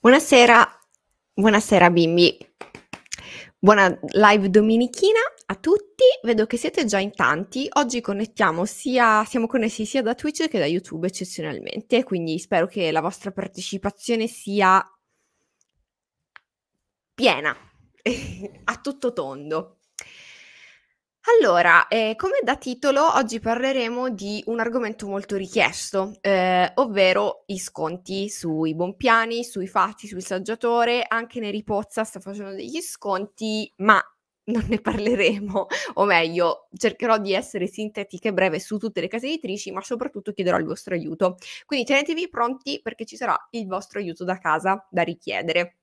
Buonasera, buonasera bimbi. Buona live domenichina a tutti, vedo che siete già in tanti. Oggi connettiamo sia, siamo connessi sia da Twitch che da YouTube eccezionalmente, quindi spero che la vostra partecipazione sia piena, a tutto tondo. Allora, eh, come da titolo, oggi parleremo di un argomento molto richiesto, eh, ovvero i sconti sui buon piani, sui Fatti, sul Saggiatore, anche Neri Pozza sta facendo degli sconti, ma non ne parleremo, o meglio, cercherò di essere sintetica e breve su tutte le case editrici, ma soprattutto chiederò il vostro aiuto. Quindi tenetevi pronti perché ci sarà il vostro aiuto da casa da richiedere.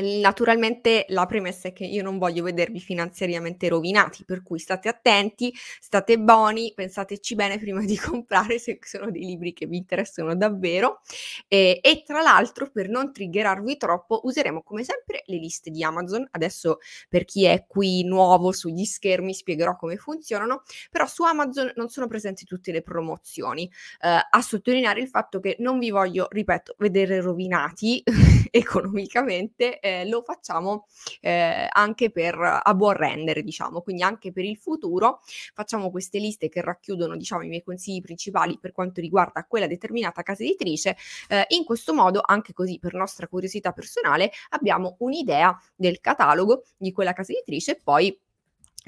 Naturalmente la premessa è che io non voglio vedervi finanziariamente rovinati, per cui state attenti, state buoni, pensateci bene prima di comprare se sono dei libri che vi interessano davvero. Eh, e tra l'altro, per non triggerarvi troppo, useremo come sempre le liste di Amazon. Adesso per chi è qui nuovo sugli schermi spiegherò come funzionano, però su Amazon non sono presenti tutte le promozioni. Eh, a sottolineare il fatto che non vi voglio, ripeto, vedere rovinati. economicamente, eh, lo facciamo eh, anche per, a buon rendere, diciamo, quindi anche per il futuro facciamo queste liste che racchiudono, diciamo, i miei consigli principali per quanto riguarda quella determinata casa editrice. Eh, in questo modo, anche così, per nostra curiosità personale, abbiamo un'idea del catalogo di quella casa editrice e poi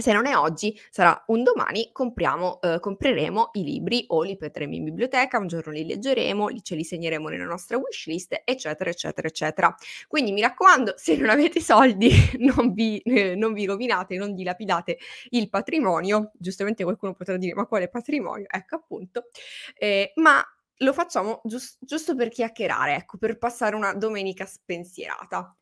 se non è oggi, sarà un domani, compriamo, eh, compreremo i libri o li porteremo in biblioteca, un giorno li leggeremo, li, ce li segneremo nella nostra wishlist, eccetera, eccetera, eccetera. Quindi mi raccomando, se non avete soldi, non vi, eh, non vi rovinate, non dilapidate il patrimonio. Giustamente qualcuno potrà dire, ma quale patrimonio? Ecco appunto. Eh, ma lo facciamo giust- giusto per chiacchierare, ecco, per passare una domenica spensierata.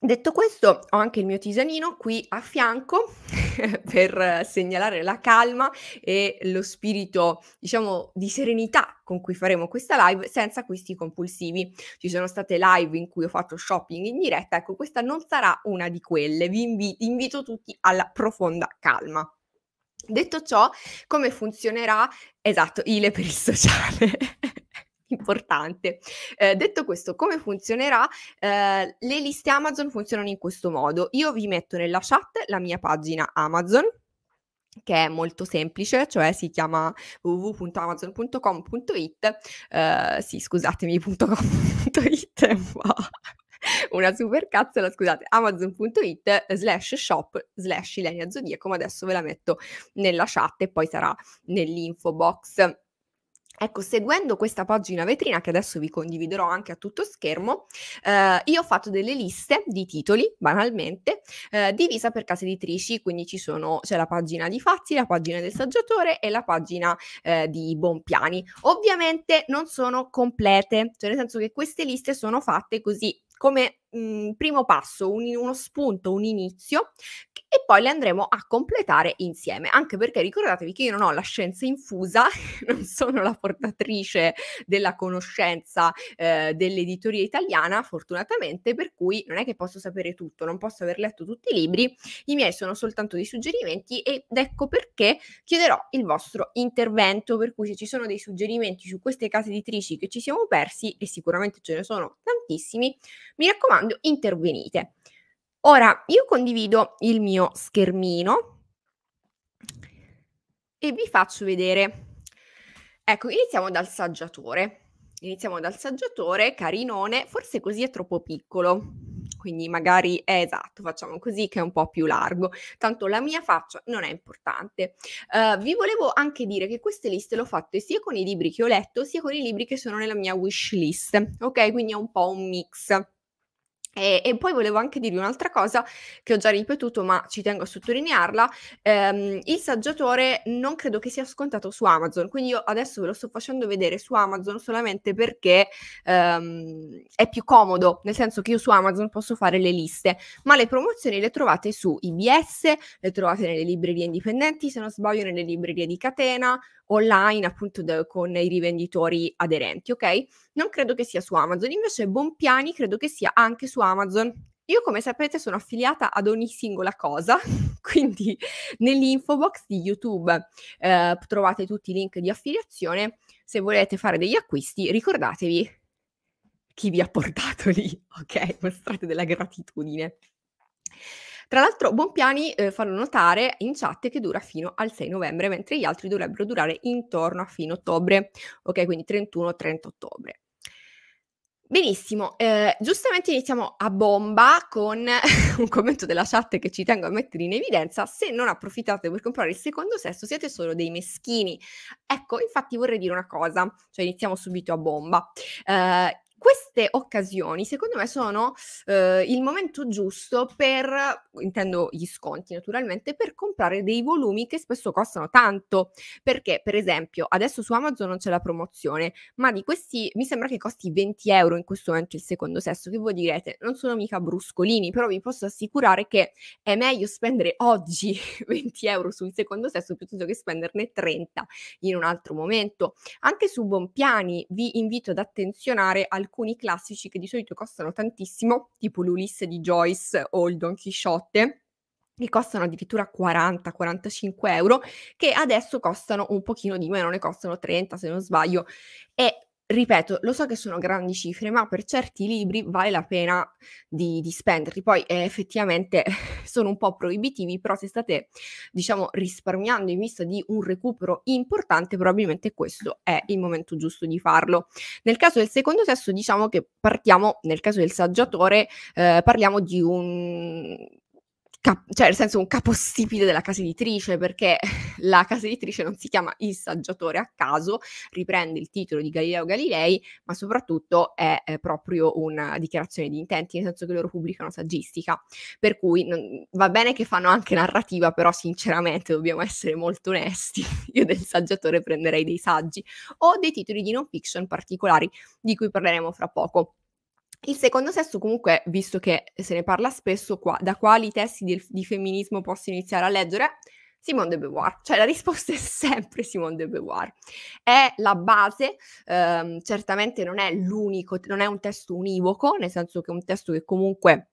Detto questo, ho anche il mio tisanino qui a fianco per segnalare la calma e lo spirito, diciamo, di serenità con cui faremo questa live senza acquisti compulsivi. Ci sono state live in cui ho fatto shopping in diretta, ecco, questa non sarà una di quelle. Vi invito, invito tutti alla profonda calma. Detto ciò, come funzionerà? Esatto, Ile per il sociale. importante. Eh, detto questo, come funzionerà? Eh, le liste Amazon funzionano in questo modo. Io vi metto nella chat la mia pagina Amazon che è molto semplice, cioè si chiama www.amazon.com.it, eh, sì scusatemi.com.it è un una super cazzola, scusate, amazon.it slash shop slash Ilenia Zodiaco, ma adesso ve la metto nella chat e poi sarà nell'info box Ecco, seguendo questa pagina vetrina che adesso vi condividerò anche a tutto schermo, eh, io ho fatto delle liste di titoli, banalmente, eh, divisa per case editrici, quindi ci sono, c'è la pagina di Fazzi, la pagina del saggiatore e la pagina eh, di Bonpiani. Ovviamente non sono complete, cioè nel senso che queste liste sono fatte così come un primo passo, un, uno spunto, un inizio e poi le andremo a completare insieme, anche perché ricordatevi che io non ho la scienza infusa, non sono la portatrice della conoscenza eh, dell'editoria italiana, fortunatamente, per cui non è che posso sapere tutto, non posso aver letto tutti i libri, i miei sono soltanto dei suggerimenti ed ecco perché chiederò il vostro intervento, per cui se ci sono dei suggerimenti su queste case editrici che ci siamo persi, e sicuramente ce ne sono tantissimi, mi raccomando, intervenite. Ora io condivido il mio schermino e vi faccio vedere. Ecco, iniziamo dal saggiatore. Iniziamo dal saggiatore, carinone, forse così è troppo piccolo. Quindi magari è esatto, facciamo così che è un po' più largo. Tanto la mia faccia non è importante. Uh, vi volevo anche dire che queste liste le ho fatte sia con i libri che ho letto, sia con i libri che sono nella mia wish list. Ok, quindi è un po' un mix. E, e, poi volevo anche dirvi un'altra cosa che ho già ripetuto, ma ci tengo a sottolinearla. Ehm, il saggiatore non credo che sia scontato su Amazon, quindi io adesso ve lo sto facendo vedere su Amazon solamente perché ehm, è più comodo, nel senso che io su Amazon posso fare le liste, ma le promozioni le trovate su IBS, le trovate nelle librerie indipendenti, se non sbaglio nelle librerie di catena, online appunto de- con i rivenditori aderenti, ok? Non credo che sia su Amazon, invece Bompiani credo che sia anche su Amazon. Io come sapete sono affiliata ad ogni singola cosa, quindi nell'info box di YouTube eh, trovate tutti i link di affiliazione. Se volete fare degli acquisti ricordatevi chi vi ha portato lì, ok? Mostrate della gratitudine. Tra l'altro Bompiani eh, fanno notare in chat che dura fino al 6 novembre, mentre gli altri dovrebbero durare intorno a fine ottobre, ok? Quindi 31-30 ottobre. Benissimo, eh, giustamente iniziamo a bomba con un commento della chat che ci tengo a mettere in evidenza. Se non approfittate per comprare il secondo sesso siete solo dei meschini. Ecco, infatti vorrei dire una cosa, cioè iniziamo subito a bomba. Eh, queste occasioni, secondo me, sono eh, il momento giusto per, intendo gli sconti naturalmente, per comprare dei volumi che spesso costano tanto. Perché, per esempio, adesso su Amazon non c'è la promozione, ma di questi mi sembra che costi 20 euro in questo momento il secondo sesso, che voi direte, non sono mica bruscolini, però vi posso assicurare che è meglio spendere oggi 20 euro sul secondo sesso piuttosto che spenderne 30 in un altro momento. Anche su Bonpiani vi invito ad attenzionare al alcuni classici che di solito costano tantissimo, tipo l'Ulisse di Joyce o il Don Chisciotte che costano addirittura 40-45 euro, che adesso costano un pochino di meno, ne costano 30 se non sbaglio. E ripeto, lo so che sono grandi cifre, ma per certi libri vale la pena di, di spenderli. Poi eh, effettivamente sono un po' proibitivi, però se state, diciamo, risparmiando in vista di un recupero importante, probabilmente questo è il momento giusto di farlo. Nel caso del secondo testo, diciamo che partiamo, nel caso del saggiatore, eh, parliamo di un Cap- cioè nel senso un capostipite della casa editrice, perché la casa editrice non si chiama Il Saggiatore a caso, riprende il titolo di Galileo Galilei, ma soprattutto è, è proprio una dichiarazione di intenti, nel senso che loro pubblicano saggistica, per cui non, va bene che fanno anche narrativa, però sinceramente dobbiamo essere molto onesti, io del Saggiatore prenderei dei saggi o dei titoli di non fiction particolari di cui parleremo fra poco. Il secondo sesso, comunque, visto che se ne parla spesso, qua, da quali testi di, di femminismo posso iniziare a leggere? Simone de Beauvoir, cioè la risposta è sempre Simone de Beauvoir. È la base, ehm, certamente non è l'unico, non è un testo univoco, nel senso che è un testo che comunque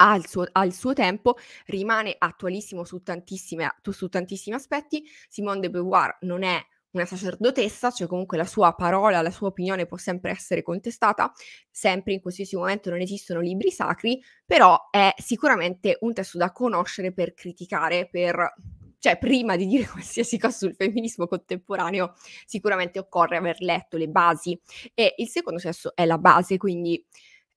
ha il, suo, ha il suo tempo, rimane attualissimo su, su tantissimi aspetti. Simone de Beauvoir non è una sacerdotessa, cioè comunque la sua parola, la sua opinione può sempre essere contestata, sempre in qualsiasi momento non esistono libri sacri, però è sicuramente un testo da conoscere per criticare, per cioè prima di dire qualsiasi cosa sul femminismo contemporaneo, sicuramente occorre aver letto le basi e il secondo sesso è la base, quindi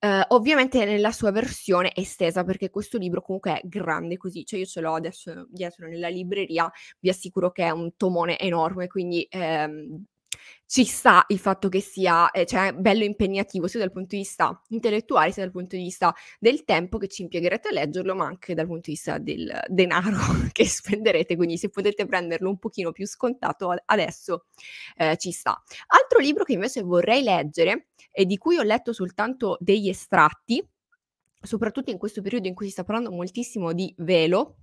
Uh, ovviamente nella sua versione estesa, perché questo libro comunque è grande così, cioè io ce l'ho adesso dietro nella libreria, vi assicuro che è un tomone enorme, quindi ehm, ci sta il fatto che sia eh, cioè, bello impegnativo sia dal punto di vista intellettuale sia dal punto di vista del tempo che ci impiegherete a leggerlo, ma anche dal punto di vista del denaro che spenderete, quindi se potete prenderlo un pochino più scontato adesso eh, ci sta. Altro libro che invece vorrei leggere e di cui ho letto soltanto degli estratti, soprattutto in questo periodo in cui si sta parlando moltissimo di velo,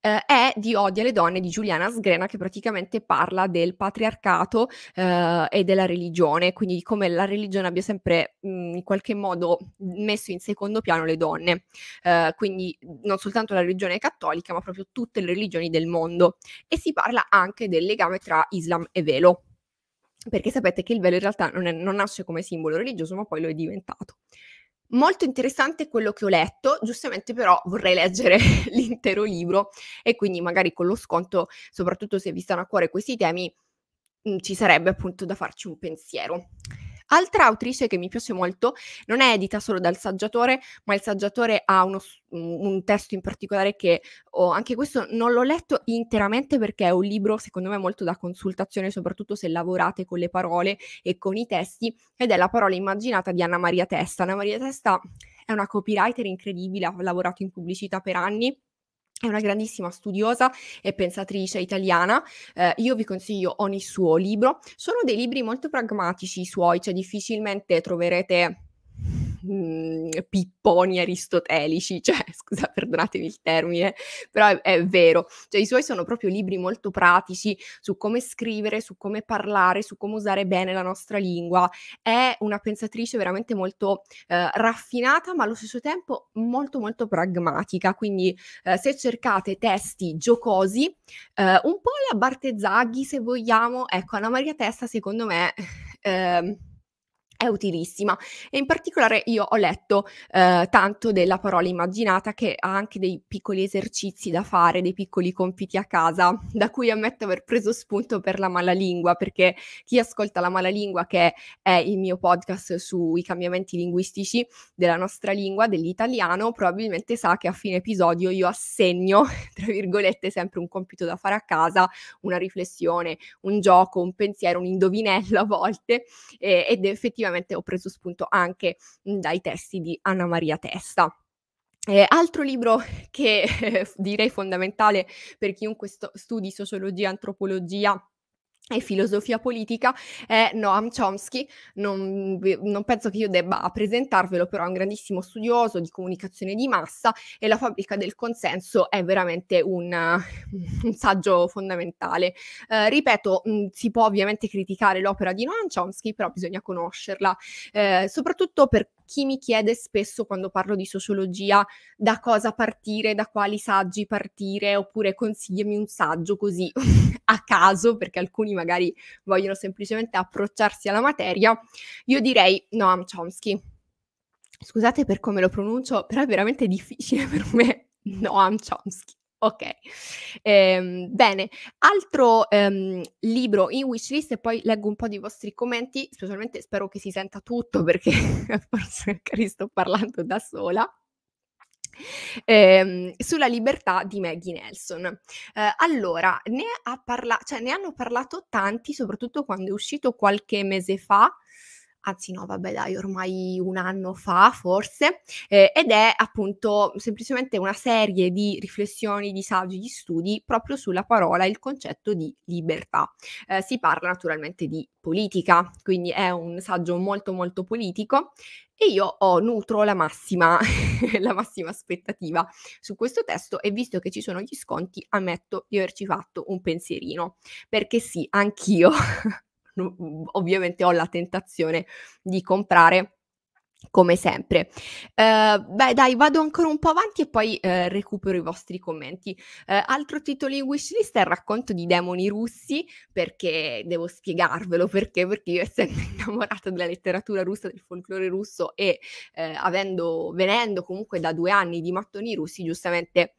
eh, è di Odia le donne di Giuliana Sgrena che praticamente parla del patriarcato eh, e della religione, quindi di come la religione abbia sempre mh, mhmm, in qualche modo messo in secondo piano le donne, eh, quindi non soltanto la religione cattolica ma proprio tutte le religioni del mondo e si parla anche del legame tra Islam e velo perché sapete che il velo in realtà non, è, non nasce come simbolo religioso ma poi lo è diventato. Molto interessante quello che ho letto, giustamente però vorrei leggere l'intero libro e quindi magari con lo sconto, soprattutto se vi stanno a cuore questi temi, mm, ci sarebbe appunto da farci un pensiero. Altra autrice che mi piace molto non è edita solo dal saggiatore, ma il saggiatore ha uno, un testo in particolare che oh, anche questo non l'ho letto interamente perché è un libro secondo me molto da consultazione, soprattutto se lavorate con le parole e con i testi, ed è la parola immaginata di Anna Maria Testa. Anna Maria Testa è una copywriter incredibile, ha lavorato in pubblicità per anni è una grandissima studiosa e pensatrice italiana. Eh, io vi consiglio ogni suo libro. Sono dei libri molto pragmatici i suoi, cioè difficilmente troverete Mm, pipponi aristotelici, cioè scusa, perdonatemi il termine, però è, è vero, cioè i suoi sono proprio libri molto pratici su come scrivere, su come parlare, su come usare bene la nostra lingua. È una pensatrice veramente molto eh, raffinata, ma allo stesso tempo molto molto pragmatica, quindi eh, se cercate testi giocosi, eh, un po' la Bartezzaghi se vogliamo, ecco Anna Maria Testa secondo me Eh, è utilissima e in particolare io ho letto eh, tanto della parola immaginata che ha anche dei piccoli esercizi da fare, dei piccoli compiti a casa, da cui ammetto aver preso spunto per la malalingua, perché chi ascolta la malalingua, che è il mio podcast sui cambiamenti linguistici della nostra lingua, dell'italiano, probabilmente sa che a fine episodio io assegno, tra virgolette, sempre un compito da fare a casa, una riflessione, un gioco, un pensiero, un indovinello a volte, e, ed effettivamente ovviamente ho preso spunto anche mhmm, dai testi di Anna Maria Testa. Eh, altro libro che eh, direi fondamentale per chiunque sto- studi sociologia, antropologia, e filosofia politica è Noam Chomsky. Non, non, penso che io debba presentarvelo, però è un grandissimo studioso di comunicazione di massa e la fabbrica del consenso è veramente un, un saggio fondamentale. Eh, ripeto, mm, si può ovviamente criticare l'opera di Noam Chomsky, però bisogna conoscerla, eh, soprattutto per chi mi chiede spesso quando parlo di sociologia da cosa partire, da quali saggi partire, oppure consigliami un saggio così a caso, perché alcuni alcuni magari vogliono semplicemente approcciarsi alla materia, io direi Noam Chomsky. Scusate per come lo pronuncio, però è veramente difficile per me Noam Chomsky. Ok, ehm, bene, altro ehm, libro in wishlist e poi leggo un po' di vostri commenti, specialmente spero che si senta tutto perché forse magari sto parlando da sola. eh, sulla libertà di Maggie Nelson. Eh, allora, ne, ha parla- cioè, ne hanno parlato tanti, soprattutto quando è uscito qualche mese fa, anzi no, vabbè dai, ormai un anno fa forse, eh, ed è appunto semplicemente una serie di riflessioni, di saggi, di studi proprio sulla parola e il concetto di libertà. Eh, si parla naturalmente di politica, quindi è un saggio molto molto politico e io ho, nutro la massima, la massima aspettativa su questo testo e visto che ci sono gli sconti ammetto di averci fatto un pensierino, perché sì, anch'io ovviamente ho la tentazione di comprare come sempre. Uh, beh, dai, vado ancora un po' avanti e poi uh, recupero i vostri commenti. Uh, altro titolo in wishlist è il racconto di demoni russi, perché devo spiegarvelo perché, perché io essendo innamorata della letteratura russa, del folklore russo e avendo, venendo comunque da due anni di mattoni russi, giustamente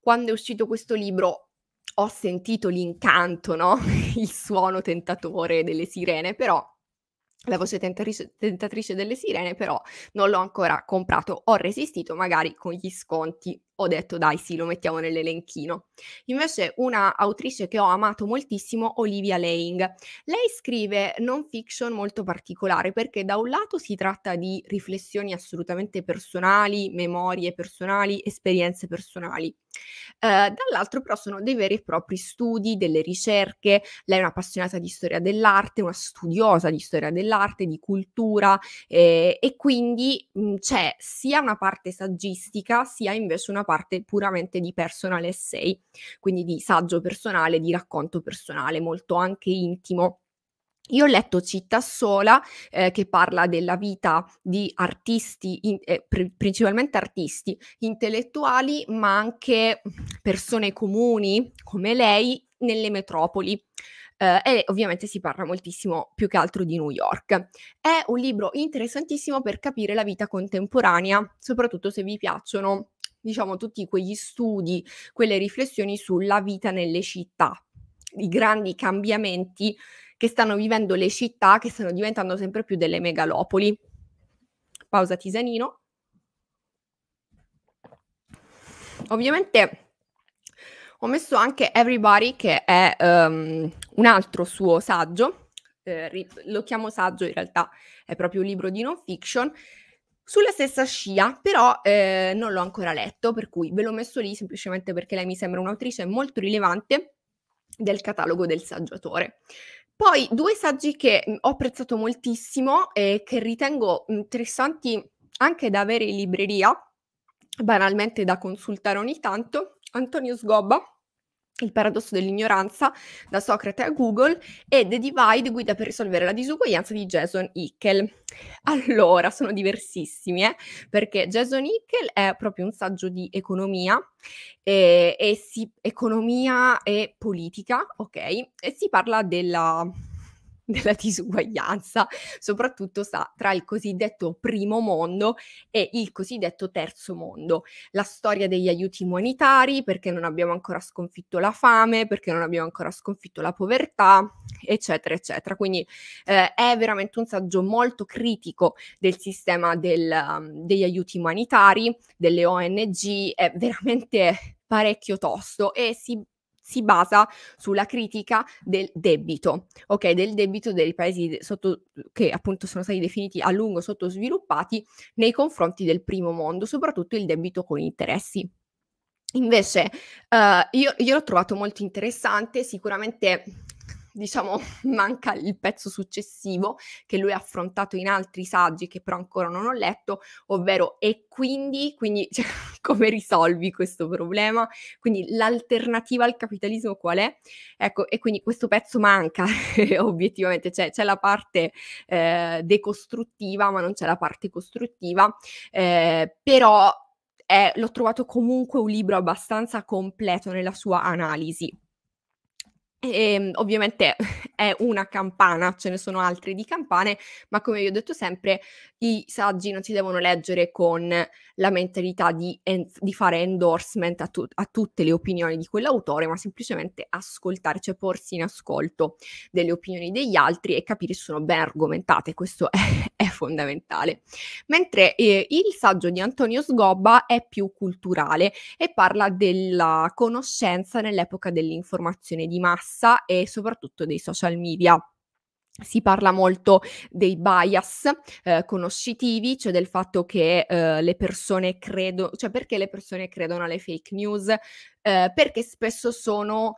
quando è uscito questo libro ho sentito l'incanto, no? il suono tentatore delle sirene, però la voce tentatrice delle sirene, però non l'ho ancora comprato, ho resistito magari con gli sconti ho detto dai sì, lo mettiamo nell'elenchino. Invece una autrice che ho amato moltissimo, Olivia Laying. Lei scrive non fiction molto particolare perché da un lato si tratta di riflessioni assolutamente personali, memorie personali, esperienze personali. Uh, dall'altro però sono dei veri e propri studi, delle ricerche, lei è un'appassionata di storia dell'arte, una studiosa di storia dell'arte, di cultura eh, e quindi mh, c'è sia una parte saggistica sia invece una parte puramente di personal essay, quindi di saggio personale, di racconto personale, molto anche intimo. Io ho letto Città Sola eh, che parla della vita di artisti, in, eh, pr- principalmente artisti intellettuali, ma anche persone comuni come lei nelle metropoli. Eh, e ovviamente si parla moltissimo più che altro di New York. È un libro interessantissimo per capire la vita contemporanea, soprattutto se vi piacciono diciamo, tutti quegli studi, quelle riflessioni sulla vita nelle città, i grandi cambiamenti che stanno vivendo le città, che stanno diventando sempre più delle megalopoli. Pausa tisanino. Ovviamente ho messo anche Everybody, che è um, un altro suo saggio, eh, lo chiamo saggio in realtà, è proprio un libro di non fiction, sulla stessa scia, però eh, non l'ho ancora letto, per cui ve l'ho messo lì semplicemente perché lei mi sembra un'autrice molto rilevante del catalogo del saggiatore. Poi due saggi che mm, ho apprezzato moltissimo e che ritengo interessanti anche da avere in libreria, banalmente da consultare ogni tanto, Antonio Sgobba il paradosso dell'ignoranza da Socrate a Google e The Divide guida per risolvere la disuguaglianza di Jason Hickel. Allora, sono diversissimi, eh? perché Jason Hickel è proprio un saggio di economia e, e si, economia e politica, ok? E si parla della della disuguaglianza, soprattutto sta tra il cosiddetto primo mondo e il cosiddetto terzo mondo. La storia degli aiuti umanitari, perché non abbiamo ancora sconfitto la fame, perché non abbiamo ancora sconfitto la povertà, eccetera, eccetera. Quindi eh, è veramente un saggio molto critico del sistema del, um, degli aiuti umanitari, delle ONG, è veramente parecchio tosto e si si basa sulla critica del debito, ok? Del debito dei paesi sotto, che appunto sono stati definiti a lungo sottosviluppati nei confronti del primo mondo, soprattutto il debito con interessi. Invece, uh, io, io l'ho trovato molto interessante, sicuramente diciamo, manca il pezzo successivo che lui ha affrontato in altri saggi che però ancora non ho letto, ovvero e quindi, quindi cioè, come risolvi questo problema? Quindi l'alternativa al capitalismo qual è? Ecco, e quindi questo pezzo manca obiettivamente, cioè c'è la parte eh, decostruttiva, ma non c'è la parte costruttiva, eh, però è, eh, l'ho trovato comunque un libro abbastanza completo nella sua analisi. E, ehm, ovviamente è una campana, ce ne sono altre di campane, ma come vi ho detto sempre, i saggi non si devono leggere con la mentalità di, en- di fare endorsement a, tu- a tutte le opinioni di quell'autore, ma semplicemente ascoltare, cioè porsi in ascolto delle opinioni degli altri e capire se sono ben argomentate, questo è, è fondamentale. Mentre eh, il saggio di Antonio Sgobba è più culturale e parla della conoscenza nell'epoca dell'informazione di massa e soprattutto dei social social media. Si parla molto dei bias eh, conoscitivi, cioè del fatto che eh, le persone credono, cioè perché le persone credono alle fake news, eh, perché spesso sono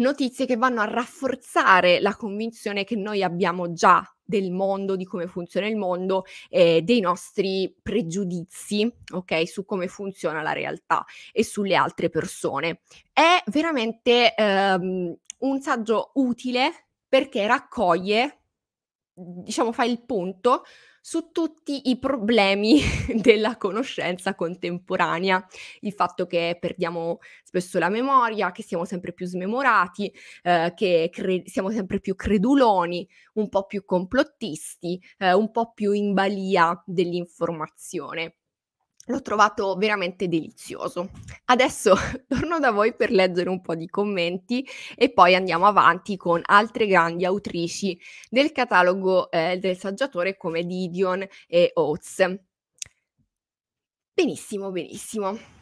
notizie che vanno a rafforzare la convinzione che noi abbiamo già del mondo, di come funziona il mondo, eh, dei nostri pregiudizi, ok, su come funziona la realtà e sulle altre persone. È veramente ehm, un saggio utile perché raccoglie, diciamo, fa il punto su tutti i problemi della conoscenza contemporanea, il fatto che perdiamo spesso la memoria, che siamo sempre più smemorati, eh, che cre- siamo sempre più creduloni, un po' più complottisti, eh, un po' più in balia dell'informazione l'ho trovato veramente delizioso. Adesso torno da voi per leggere un po' di commenti e poi andiamo avanti con altre grandi autrici del catalogo eh, del saggiatore come Didion e Oates. Benissimo, benissimo.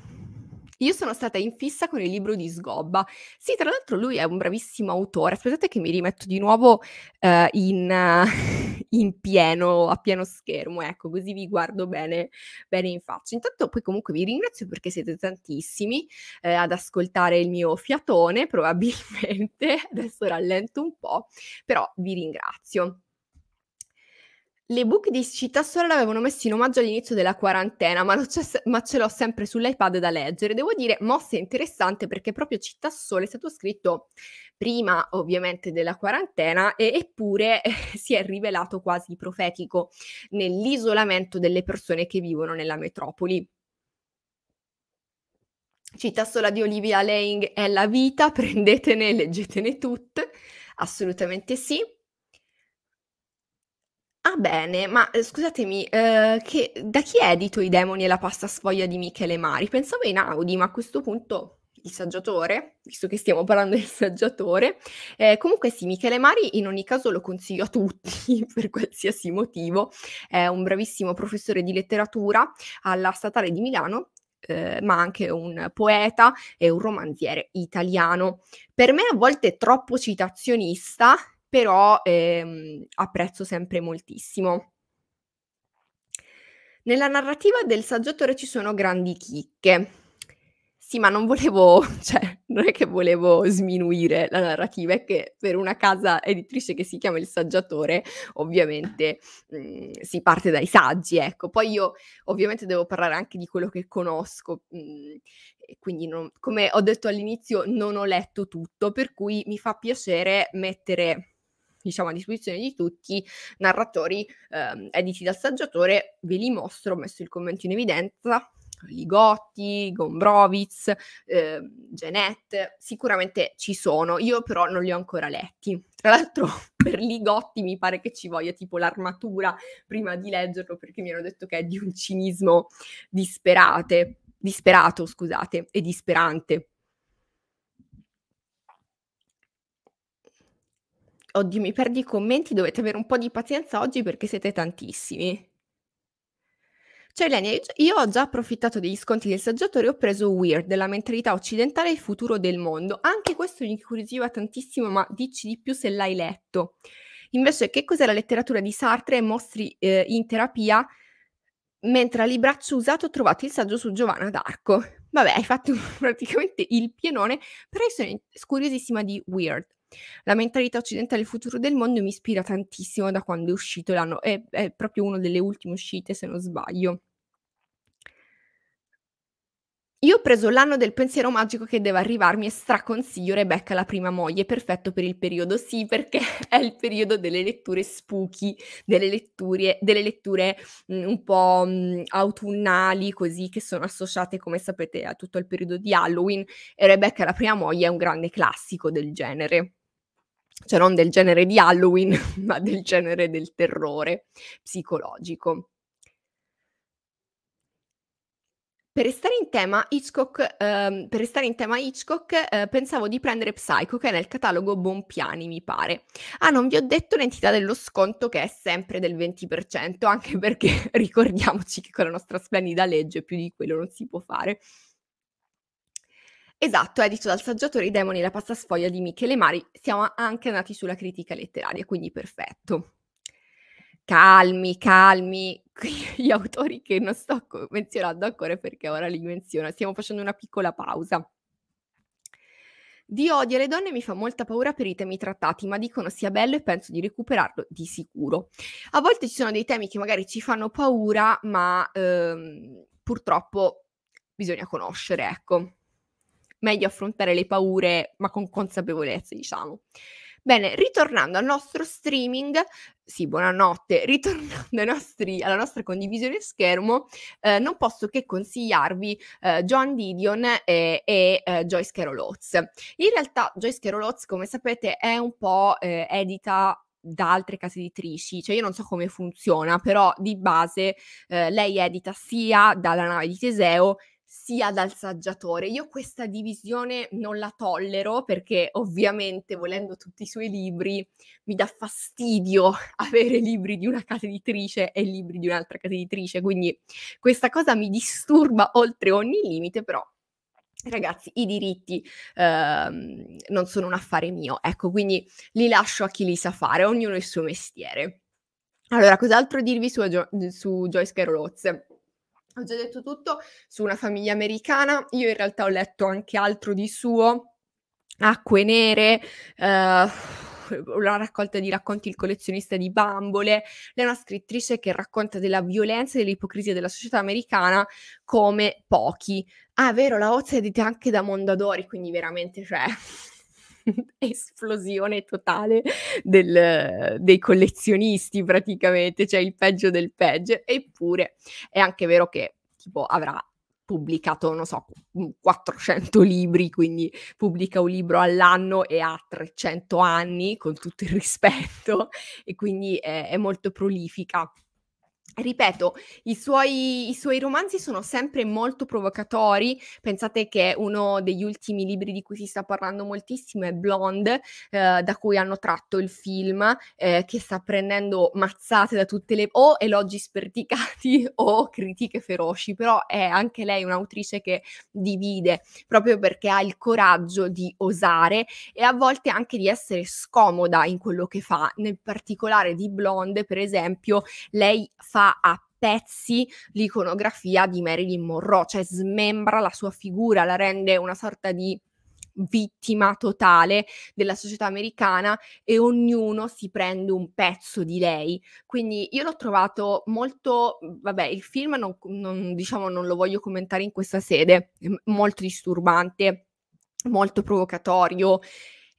Io sono stata in fissa con il libro di Sgobba. Sì, tra l'altro lui è un bravissimo autore. Aspettate che mi rimetto di nuovo uh, in, uh, in, pieno, a pieno schermo, ecco, così vi guardo bene, bene in faccia. Intanto poi comunque vi ringrazio perché siete tantissimi eh, ad ascoltare il mio fiatone, probabilmente. Adesso rallento un po', però vi ringrazio. Le book di Città Sole l'avevano messo in omaggio all'inizio della quarantena, ma, ma, ce l'ho sempre sull'iPad da leggere. Devo dire, mossa interessante perché proprio Città Sole è stato scritto prima ovviamente della quarantena e, eppure eh, si è rivelato quasi profetico nell'isolamento delle persone che vivono nella metropoli. Città Sola di Olivia Lang è la vita, prendetene, leggetene tutte, assolutamente sì. Ah bene, ma, eh, scusatemi, uhm, che da chi edito I demoni e la pasta sfoglia di Michele Mari? Pensavo in Audi, ma a questo punto il saggiatore, visto che stiamo parlando del saggiatore, ehm, comunque sì, Michele Mari in ogni caso lo consiglio a tutti per qualsiasi motivo, è un bravissimo professore di letteratura alla Statale di Milano, uhm, ma anche un poeta e un romanziere italiano. Per me a volte troppo citazionista però ehm, apprezzo sempre moltissimo. Nella narrativa del saggiatore ci sono grandi chicche. Sì, ma non volevo, cioè, non è che volevo sminuire la narrativa, è che per una casa editrice che si chiama Il Saggiatore, ovviamente mh, mhmm, si parte dai saggi, ecco. Poi io ovviamente devo parlare anche di quello che conosco, mh, mhmm, quindi non, come ho detto all'inizio non ho letto tutto, per cui mi fa piacere mettere diciamo a disposizione di tutti, narratori ehm, editi dal saggiatore, ve li mostro, ho messo il commento in evidenza, Ligotti, Gombrowitz, eh, Genette, sicuramente ci sono, io però non li ho ancora letti. Tra l'altro per Ligotti mi pare che ci voglia tipo l'armatura prima di leggerlo perché mi hanno detto che è di un cinismo disperate, disperato, scusate, e disperante. Oddio, mi perdi i commenti, dovete avere un po' di pazienza oggi perché siete tantissimi. Cioè, Lenia, io ho già approfittato degli sconti del saggiatore e ho preso Weird, la mentalità occidentale e il futuro del mondo. Anche questo mi incuriosiva tantissimo, ma dici di più se l'hai letto. Invece, che cos'è la letteratura di Sartre e mostri eh, in terapia? Mentre a Libraccio usato ho trovato il saggio su Giovanna d'Arco. Vabbè, hai fatto praticamente il pienone, però io sono curiosissima di Weird. La mentalità occidentale del futuro del mondo mi ispira tantissimo da quando è uscito l'anno, è, è proprio una delle ultime uscite se non sbaglio. Io ho preso l'anno del pensiero magico che deve arrivarmi e straconsiglio Rebecca la prima moglie, perfetto per il periodo, sì, perché è il periodo delle letture spooky, delle letture, delle letture mh, mm, un po' mh, mm, autunnali, così, che sono associate, come sapete, a tutto il periodo di Halloween e Rebecca la prima moglie è un grande classico del genere cioè non del genere di Halloween, ma del genere del terrore psicologico. Per restare in tema Hitchcock, ehm, in tema Hitchcock eh, pensavo di prendere Psycho che è nel catalogo Bonpiani, mi pare. Ah, non vi ho detto l'entità dello sconto che è sempre del 20%, anche perché ricordiamoci che con la nostra splendida legge più di quello non si può fare. Esatto, edito dal saggiatore I demoni e la pazzasfoglia di Michele Mari. Siamo anche andati sulla critica letteraria, quindi perfetto. Calmi, calmi, gli autori che non sto menzionando ancora perché ora li menziono. Stiamo facendo una piccola pausa. Di odio alle donne mi fa molta paura per i temi trattati, ma dicono sia bello e penso di recuperarlo di sicuro. A volte ci sono dei temi che magari ci fanno paura, ma ehm, purtroppo bisogna conoscere, ecco meglio affrontare le paure, ma con consapevolezza, diciamo. Bene, ritornando al nostro streaming, sì, buonanotte, ritornando nostri, alla nostra condivisione schermo, eh, non posso che consigliarvi eh, John Didion e, e eh, Joyce Carol Oates. In realtà Joyce Carol Oates, come sapete, è un po' eh, edita da altre case editrici, cioè io non so come funziona, però di base eh, lei edita sia dalla nave di Teseo sia dal saggiatore. Io questa divisione non la tollero perché ovviamente volendo tutti i suoi libri mi dà fastidio avere libri di una casa editrice e libri di un'altra casa editrice, quindi questa cosa mi disturba oltre ogni limite, però ragazzi, i diritti ehm, non sono un affare mio, ecco, quindi li lascio a chi li sa fare, ognuno il suo mestiere. Allora, cos'altro dirvi su, su Joyce Carol Oates? Ho già detto tutto su una famiglia americana, io in realtà ho letto anche altro di suo, Acque Nere, eh, raccolta di racconti Il collezionista di bambole. Lei è una scrittrice che racconta della violenza e dell'ipocrisia della società americana come pochi. Ah, è vero, la Oz è edita anche da Mondadori, quindi veramente, cioè, esplosione totale del, dei collezionisti praticamente, cioè il peggio del peggio, eppure è anche vero che tipo avrà pubblicato, non so, 400 libri, quindi pubblica un libro all'anno e ha 300 anni, con tutto il rispetto, e quindi è, è molto prolifica Ripeto, i suoi, i suoi, romanzi sono sempre molto provocatori. Pensate che uno degli ultimi libri di cui si sta parlando moltissimo è Blonde, eh, da cui hanno tratto il film, eh, che sta prendendo mazzate da tutte le o elogi sperticati o critiche feroci. Però è anche lei un'autrice che divide proprio perché ha il coraggio di osare e a volte anche di essere scomoda in quello che fa. Nel particolare di Blonde, per esempio, lei fa fa a pezzi l'iconografia di Marilyn Monroe, cioè smembra la sua figura, la rende una sorta di vittima totale della società americana e ognuno si prende un pezzo di lei. Quindi io l'ho trovato molto, vabbè, il film non, non, diciamo, non lo voglio commentare in questa sede, molto disturbante molto provocatorio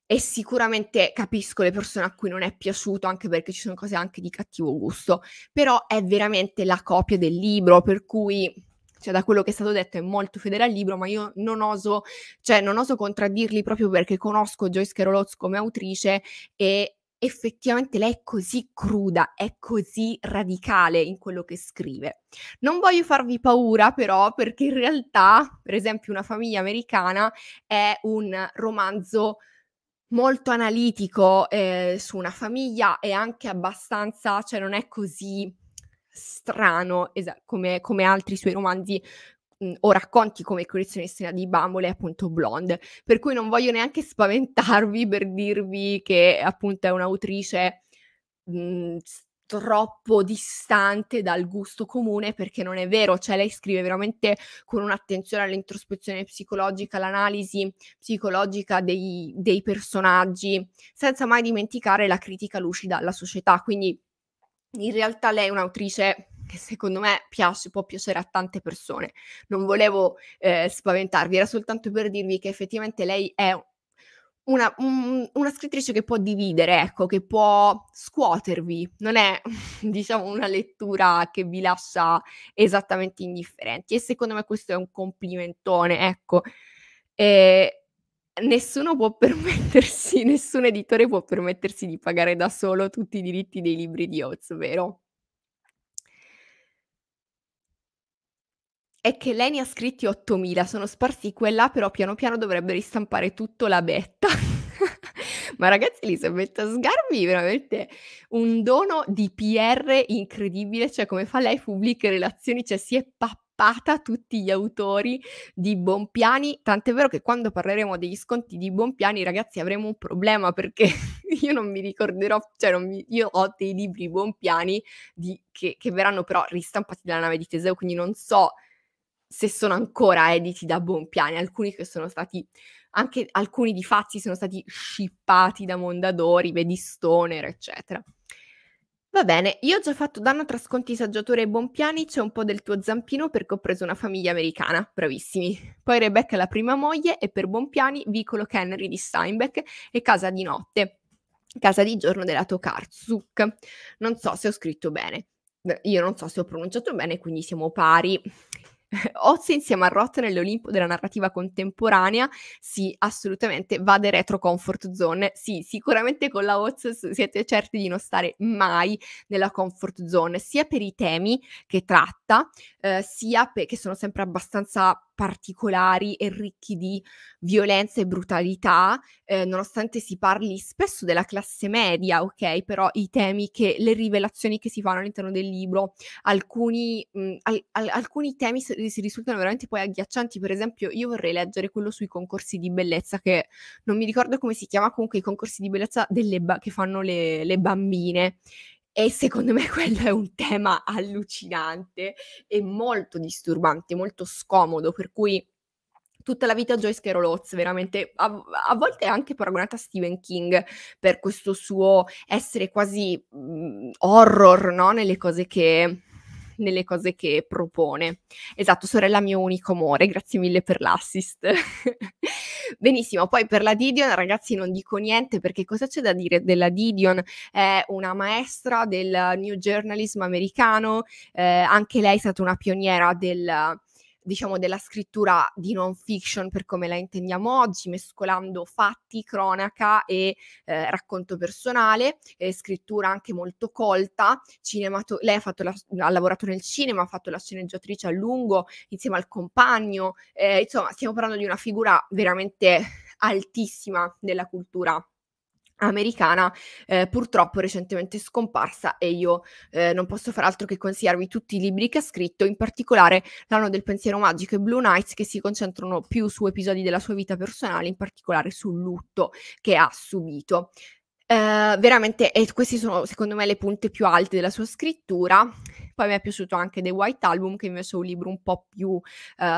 e sicuramente capisco le persone a cui non è piaciuto anche perché ci sono cose anche di cattivo gusto, però è veramente la copia del libro per cui cioè da quello che è stato detto è molto fedele al libro, ma io non oso, cioè non oso contraddirli proprio perché conosco Joyce Carolotz come autrice e effettivamente lei è così cruda, è così radicale in quello che scrive. Non voglio farvi paura però perché in realtà, per esempio, una famiglia americana è un romanzo molto analitico eh, su una famiglia e anche abbastanza, cioè non è così strano es- come, come altri suoi romanzi mh, mm, o racconti come collezionista di bambole appunto blonde per cui non voglio neanche spaventarvi per dirvi che appunto è un'autrice mh, mm, troppo distante dal gusto comune perché non è vero, cioè lei scrive veramente con un'attenzione all'introspezione psicologica, all'analisi psicologica dei, dei personaggi, senza mai dimenticare la critica lucida alla società, quindi in realtà lei è un'autrice che secondo me piace, può piacere a tante persone. Non volevo eh, spaventarvi, era soltanto per dirvi che effettivamente lei è una, un, una, scrittrice che può dividere, ecco, che può scuotervi, non è diciamo una lettura che vi lascia esattamente indifferenti e secondo me questo è un complimentone, ecco. E nessuno può permettersi, nessun editore può permettersi di pagare da solo tutti i diritti dei libri di Oz, vero? è che lei ne ha scritti 8.000, sono sparsi quella, però piano piano dovrebbe ristampare tutto la betta. Ma ragazzi, Elisabetta Sgarbi veramente un dono di PR incredibile, cioè come fa lei pubbliche relazioni, cioè si è pappata tutti gli autori di Bonpiani, tant'è vero che quando parleremo degli sconti di Bonpiani, ragazzi, avremo un problema perché io non mi ricorderò, cioè mi, io ho dei libri Bonpiani di, che, che verranno però ristampati dalla nave di Teseo, quindi non so se sono ancora editi da Bonpiani, alcuni che sono stati, anche alcuni di Fazzi sono stati scippati da Mondadori, vedi Stoner, eccetera. Va bene, io ho già fatto danno tra sconti saggiatore e Bonpiani, c'è un po' del tuo zampino perché ho preso una famiglia americana, bravissimi. Poi Rebecca è la prima moglie e per Bonpiani vicolo Henry di Steinbeck e casa di notte, casa di giorno della Tokarzuk. Non so se ho scritto bene, io non so se ho pronunciato bene, quindi siamo pari Oz insieme a Roth nell'Olimpo della narrativa contemporanea, sì, assolutamente va de retro comfort zone. Sì, sicuramente con la Oz siete certi di non stare mai nella comfort zone, sia per i temi che tratta, eh, sia perché sono sempre abbastanza particolari e ricchi di violenza e brutalità, eh, nonostante si parli spesso della classe media, ok? Però i temi che, le rivelazioni che si fanno all'interno del libro, alcuni, mh, mm, al, al, alcuni temi si, si risultano veramente poi agghiaccianti, per esempio io vorrei leggere quello sui concorsi di bellezza, che non mi ricordo come si chiama, comunque i concorsi di bellezza delle ba- che fanno le, le bambine e secondo me quello è un tema allucinante e molto disturbante, molto scomodo, per cui tutta la vita Joyce Carol Oates, veramente a, a volte è anche paragonata a Stephen King per questo suo essere quasi mh, mm, horror, no? Nelle cose che nelle cose che propone. Esatto, sorella mio unico amore, grazie mille per l'assist. Benissimo, poi per la Didion, ragazzi, non dico niente perché cosa c'è da dire della Didion? È una maestra del New Journalism americano, eh, anche lei è stata una pioniera del diciamo, della scrittura di non fiction per come la intendiamo oggi, mescolando fatti, cronaca e eh, racconto personale, eh, scrittura anche molto colta, cinemato- lei ha, la, ha, lavorato nel cinema, ha fatto la sceneggiatrice a lungo insieme al compagno, eh, insomma stiamo parlando di una figura veramente altissima della cultura americana eh, purtroppo recentemente scomparsa e io eh, non posso far altro che consigliarvi tutti i libri che ha scritto, in particolare L'anno del pensiero magico e Blue Nights che si concentrano più su episodi della sua vita personale, in particolare sul lutto che ha subito. Uh, veramente, e queste sono secondo me le punte più alte della sua scrittura. Poi mi è piaciuto anche The White Album, che invece è un libro un po' più uh,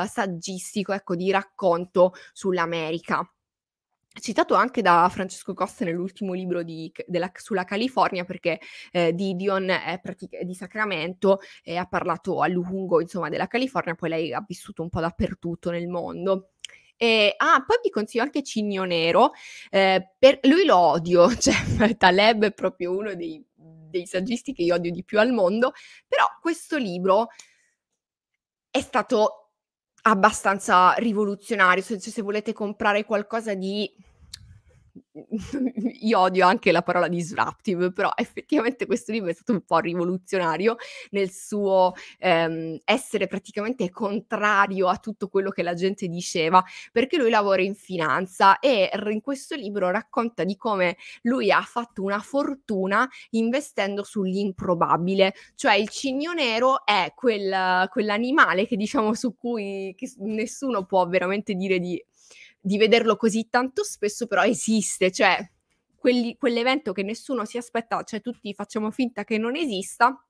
saggistico, ecco, di racconto sull'America citato anche da Francesco Costa nell'ultimo libro di, della, sulla California perché eh, di è, pratica, di Sacramento e ha parlato a lungo insomma, della California, poi lei ha vissuto un po' dappertutto nel mondo. E, ah, poi vi consiglio anche Cigno Nero, eh, per, lui lo odio, cioè Taleb è proprio uno dei, dei saggisti che io odio di più al mondo, però questo libro è stato abbastanza rivoluzionario, se, se volete comprare qualcosa di io odio anche la parola disruptive, però effettivamente questo libro è stato un po' rivoluzionario nel suo ehm, essere praticamente contrario a tutto quello che la gente diceva, perché lui lavora in finanza e in questo libro racconta di come lui ha fatto una fortuna investendo sull'improbabile, cioè il cigno nero è quel, quell'animale che diciamo su cui nessuno può veramente dire di di vederlo così tanto spesso, però esiste, cioè quelli, quell'evento che nessuno si aspetta, cioè tutti facciamo finta che non esista,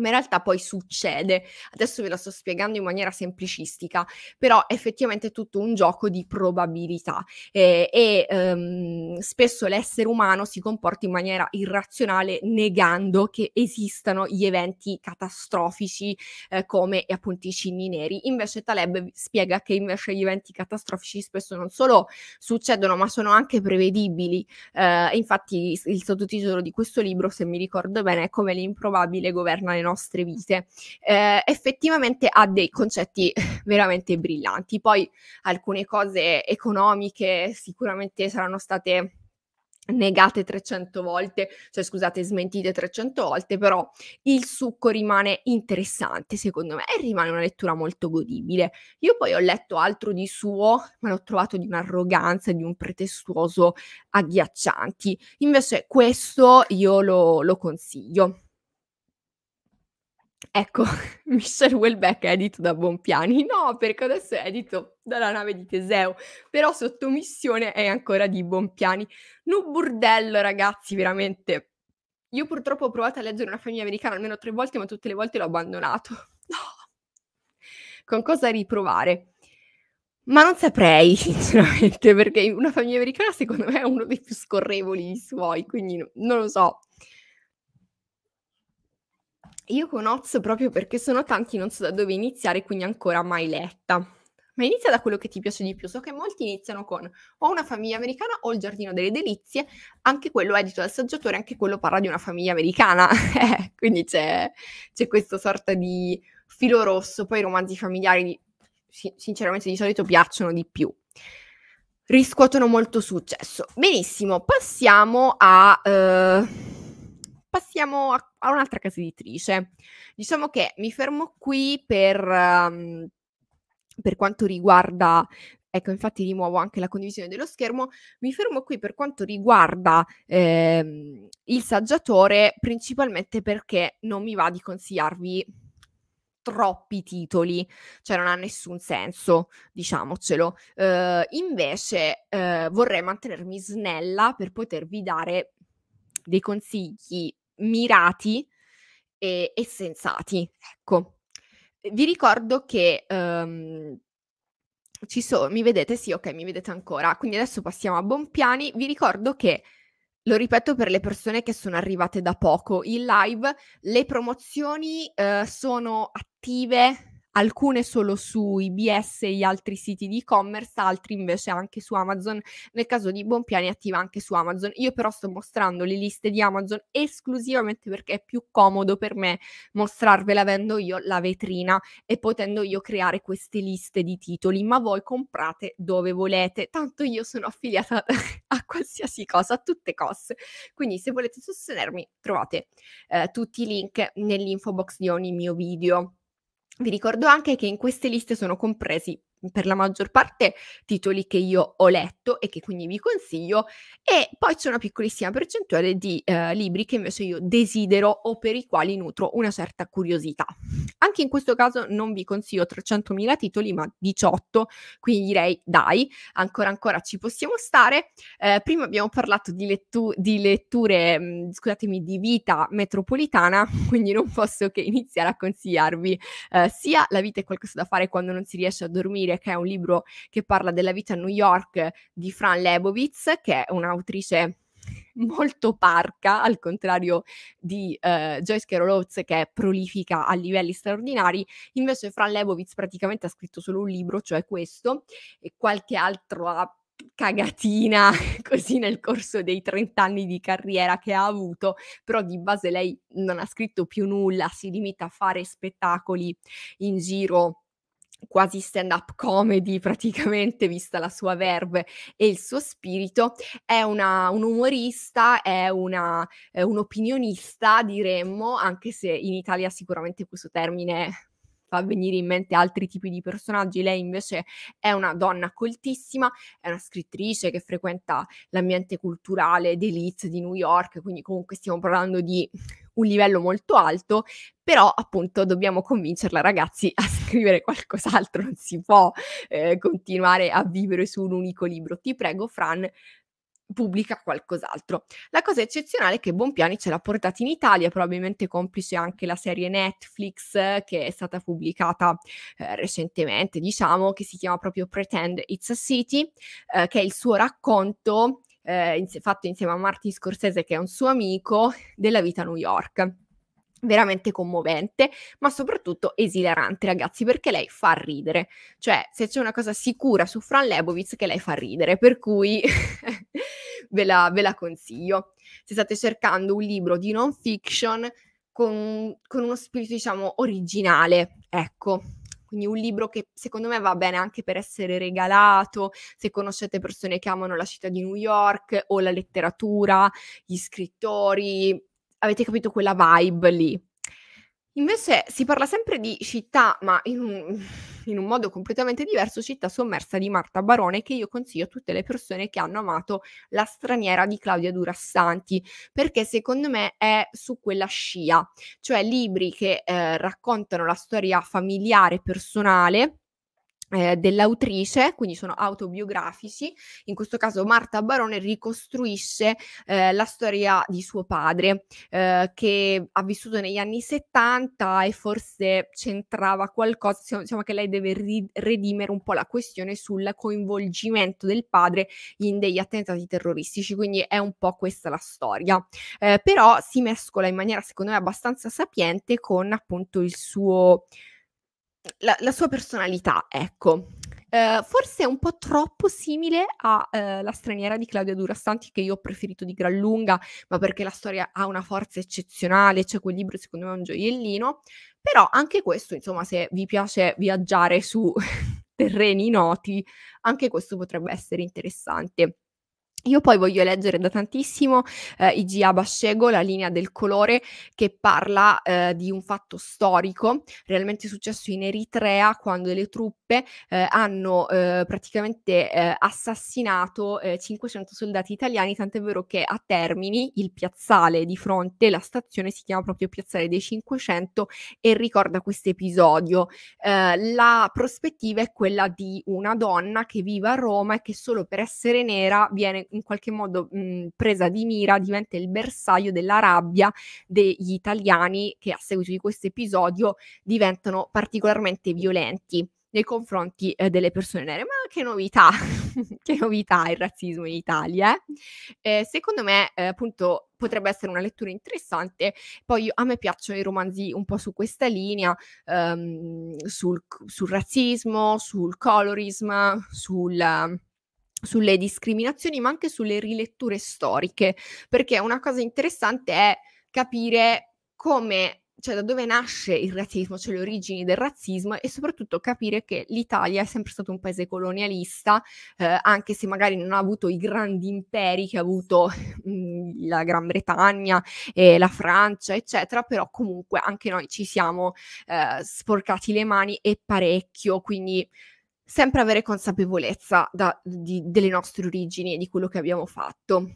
ma in realtà poi succede. Adesso ve la sto spiegando in maniera semplicistica, però effettivamente è tutto un gioco di probabilità eh, e ehm, spesso l'essere umano si comporta in maniera irrazionale negando che esistano gli eventi catastrofici eh, come eh, appunto i cigni neri. Invece Taleb spiega che invece gli eventi catastrofici spesso non solo succedono, ma sono anche prevedibili. Eh, infatti il sottotitolo di questo libro, se mi ricordo bene, è come l'improbabile governa le nostre nostre vite. Eh, effettivamente ha dei concetti veramente brillanti. Poi alcune cose economiche sicuramente saranno state negate 300 volte, cioè scusate, smentite 300 volte, però il succo rimane interessante secondo me e rimane una lettura molto godibile. Io poi ho letto altro di suo, ma l'ho trovato di un'arroganza, di un pretestuoso agghiaccianti. Invece questo io lo, lo consiglio. Ecco, Mr. Welbeck è edito da Bonpiani. No, perché adesso è edito dalla nave di Teseo, però sotto missione è ancora di Bonpiani. No bordello, ragazzi, veramente. Io purtroppo ho provato a leggere una famiglia americana almeno tre volte, ma tutte le volte l'ho abbandonato. No. Con cosa riprovare? Ma non saprei, sinceramente, perché una famiglia americana secondo me è uno dei più scorrevoli i suoi, quindi no, non lo so. Io con proprio perché sono tanti, non so da dove iniziare, quindi ancora mai letta. Ma inizia da quello che ti piace di più. So che molti iniziano con o una famiglia americana o il giardino delle delizie, anche quello edito eh, dal saggiatore, anche quello parla di una famiglia americana. Eh, quindi c'è, c'è, questa sorta di filo rosso. Poi i romanzi familiari, sinceramente, di solito piacciono di più. Riscuotono molto successo. Benissimo, passiamo a. Eh Passiamo a, a un'altra casa editrice. Diciamo che mi fermo qui per, um, per quanto riguarda Ecco, infatti rimuovo anche la condivisione dello schermo. Mi fermo qui per quanto riguarda ehm, il saggiatore, principalmente perché non mi va di consigliarvi troppi titoli, cioè non ha nessun senso, diciamocelo. Eh, invece eh, vorrei mantenermi snella per potervi dare dei consigli mirati e, e sensati. Ecco, vi ricordo che um, ci sono, mi vedete? Sì, ok, mi vedete ancora. Quindi adesso passiamo a buon Bonpiani. Vi ricordo che, lo ripeto per le persone che sono arrivate da poco in live, le promozioni uh, sono attive alcune solo su IBS e gli altri siti di e-commerce, altri invece anche su Amazon. Nel caso di Bonpiani è attiva anche su Amazon. Io però sto mostrando le liste di Amazon esclusivamente perché è più comodo per me mostrarvela avendo io la vetrina e potendo io creare queste liste di titoli, ma voi comprate dove volete. Tanto io sono affiliata a qualsiasi cosa, a tutte cose. Quindi se volete sostenermi trovate eh, tutti i link nell'info box di ogni mio video. Vi ricordo anche che in queste liste sono compresi per la maggior parte titoli che io ho letto e che quindi vi consiglio e poi c'è una piccolissima percentuale di eh, libri che invece io desidero o per i quali nutro una certa curiosità. Anche in questo caso non vi consiglio 300.000 titoli ma 18, quindi direi dai, ancora ancora ci possiamo stare. Eh, prima abbiamo parlato di, lettu- di letture, mh, mm, scusatemi, di vita metropolitana, quindi non posso che iniziare a consigliarvi eh, sia La vita è qualcosa da fare quando non si riesce a dormire dire che è un libro che parla della vita a New York di Fran Lebowitz, che è un'autrice molto parca, al contrario di eh, Joyce Carol Oates che è prolifica a livelli straordinari, invece Fran Lebowitz praticamente ha scritto solo un libro, cioè questo, e qualche altro cagatina così nel corso dei 30 anni di carriera che ha avuto, però di base lei non ha scritto più nulla, si limita a fare spettacoli in giro quasi stand up comedy praticamente vista la sua verve e il suo spirito è una, un umorista è, una, è un opinionista diremmo anche se in Italia sicuramente questo termine fa venire in mente altri tipi di personaggi. Lei invece è una donna coltissima, è una scrittrice che frequenta l'ambiente culturale d'elite di New York, quindi comunque stiamo parlando di un livello molto alto, però appunto dobbiamo convincerla ragazzi a scrivere qualcos'altro, non si può eh, continuare a vivere su un unico libro. Ti prego Fran, pubblica qualcos'altro. La cosa eccezionale è che Bompiani ce l'ha portata in Italia, probabilmente complice anche la serie Netflix eh, che è stata pubblicata eh, recentemente, diciamo, che si chiama proprio Pretend It's a City, eh, che è il suo racconto eh, fatto insieme a Martin Scorsese, che è un suo amico, della vita a New York veramente commovente, ma soprattutto esilarante, ragazzi, perché lei fa ridere. Cioè, se c'è una cosa sicura su Fran Lebowitz che lei fa ridere, per cui ve la, ve la consiglio. Se state cercando un libro di non fiction con, con uno spirito, diciamo, originale, ecco, quindi un libro che secondo me va bene anche per essere regalato, se conoscete persone che amano la città di New York o la letteratura, gli scrittori, avete capito quella vibe lì. Invece si parla sempre di città, ma in un, in un, modo completamente diverso, città sommersa di Marta Barone, che io consiglio a tutte le persone che hanno amato La straniera di Claudia Durassanti, perché secondo me è su quella scia, cioè libri che eh, raccontano la storia familiare, personale, eh, dell'autrice, quindi sono autobiografici. In questo caso Marta Barone ricostruisce eh, la storia di suo padre, eh, che ha vissuto negli anni 70 e forse c'entrava qualcosa, diciamo che lei deve ri- redimere un po' la questione sul coinvolgimento del padre in degli attentati terroristici, quindi è un po' questa la storia. Eh, però si mescola in maniera secondo me abbastanza sapiente con appunto il suo la, la sua personalità, ecco. Uh, forse è un po' troppo simile alla eh, uh, straniera di Claudia Durastanti che io ho preferito di gran lunga, ma perché la storia ha una forza eccezionale, cioè quel libro secondo me è un gioiellino, però anche questo, insomma, se vi piace viaggiare su terreni noti, anche questo potrebbe essere interessante. Io poi voglio leggere da tantissimo eh, Igia Bascego, La linea del colore, che parla eh, di un fatto storico realmente successo in Eritrea quando le truppe eh, hanno eh, praticamente eh, assassinato 500 eh, soldati italiani, tant'è vero che a Termini il piazzale di fronte, la stazione si chiama proprio Piazzale dei 500 e ricorda questo episodio. la prospettiva è quella di una donna che vive a Roma e che solo per essere nera viene in qualche modo mh, mhmm, presa di mira, diventa il bersaglio della rabbia degli italiani che a seguito di questo episodio diventano particolarmente violenti nei confronti eh, delle persone nere. Ma che novità, che novità il razzismo in Italia. Eh? Eh, secondo me, eh, appunto, potrebbe essere una lettura interessante. Poi io, a me piacciono i romanzi un po' su questa linea, ehm, sul, sul, razzismo, sul colorism, sul sulle discriminazioni, ma anche sulle riletture storiche, perché una cosa interessante è capire come cioè da dove nasce il razzismo, cioè le origini del razzismo e soprattutto capire che l'Italia è sempre stato un paese colonialista, eh, anche se magari non ha avuto i grandi imperi che ha avuto mh, mm, la Gran Bretagna e la Francia, eccetera, però comunque anche noi ci siamo eh, sporcati le mani e parecchio, quindi sempre avere consapevolezza da, di, delle nostre origini e di quello che abbiamo fatto.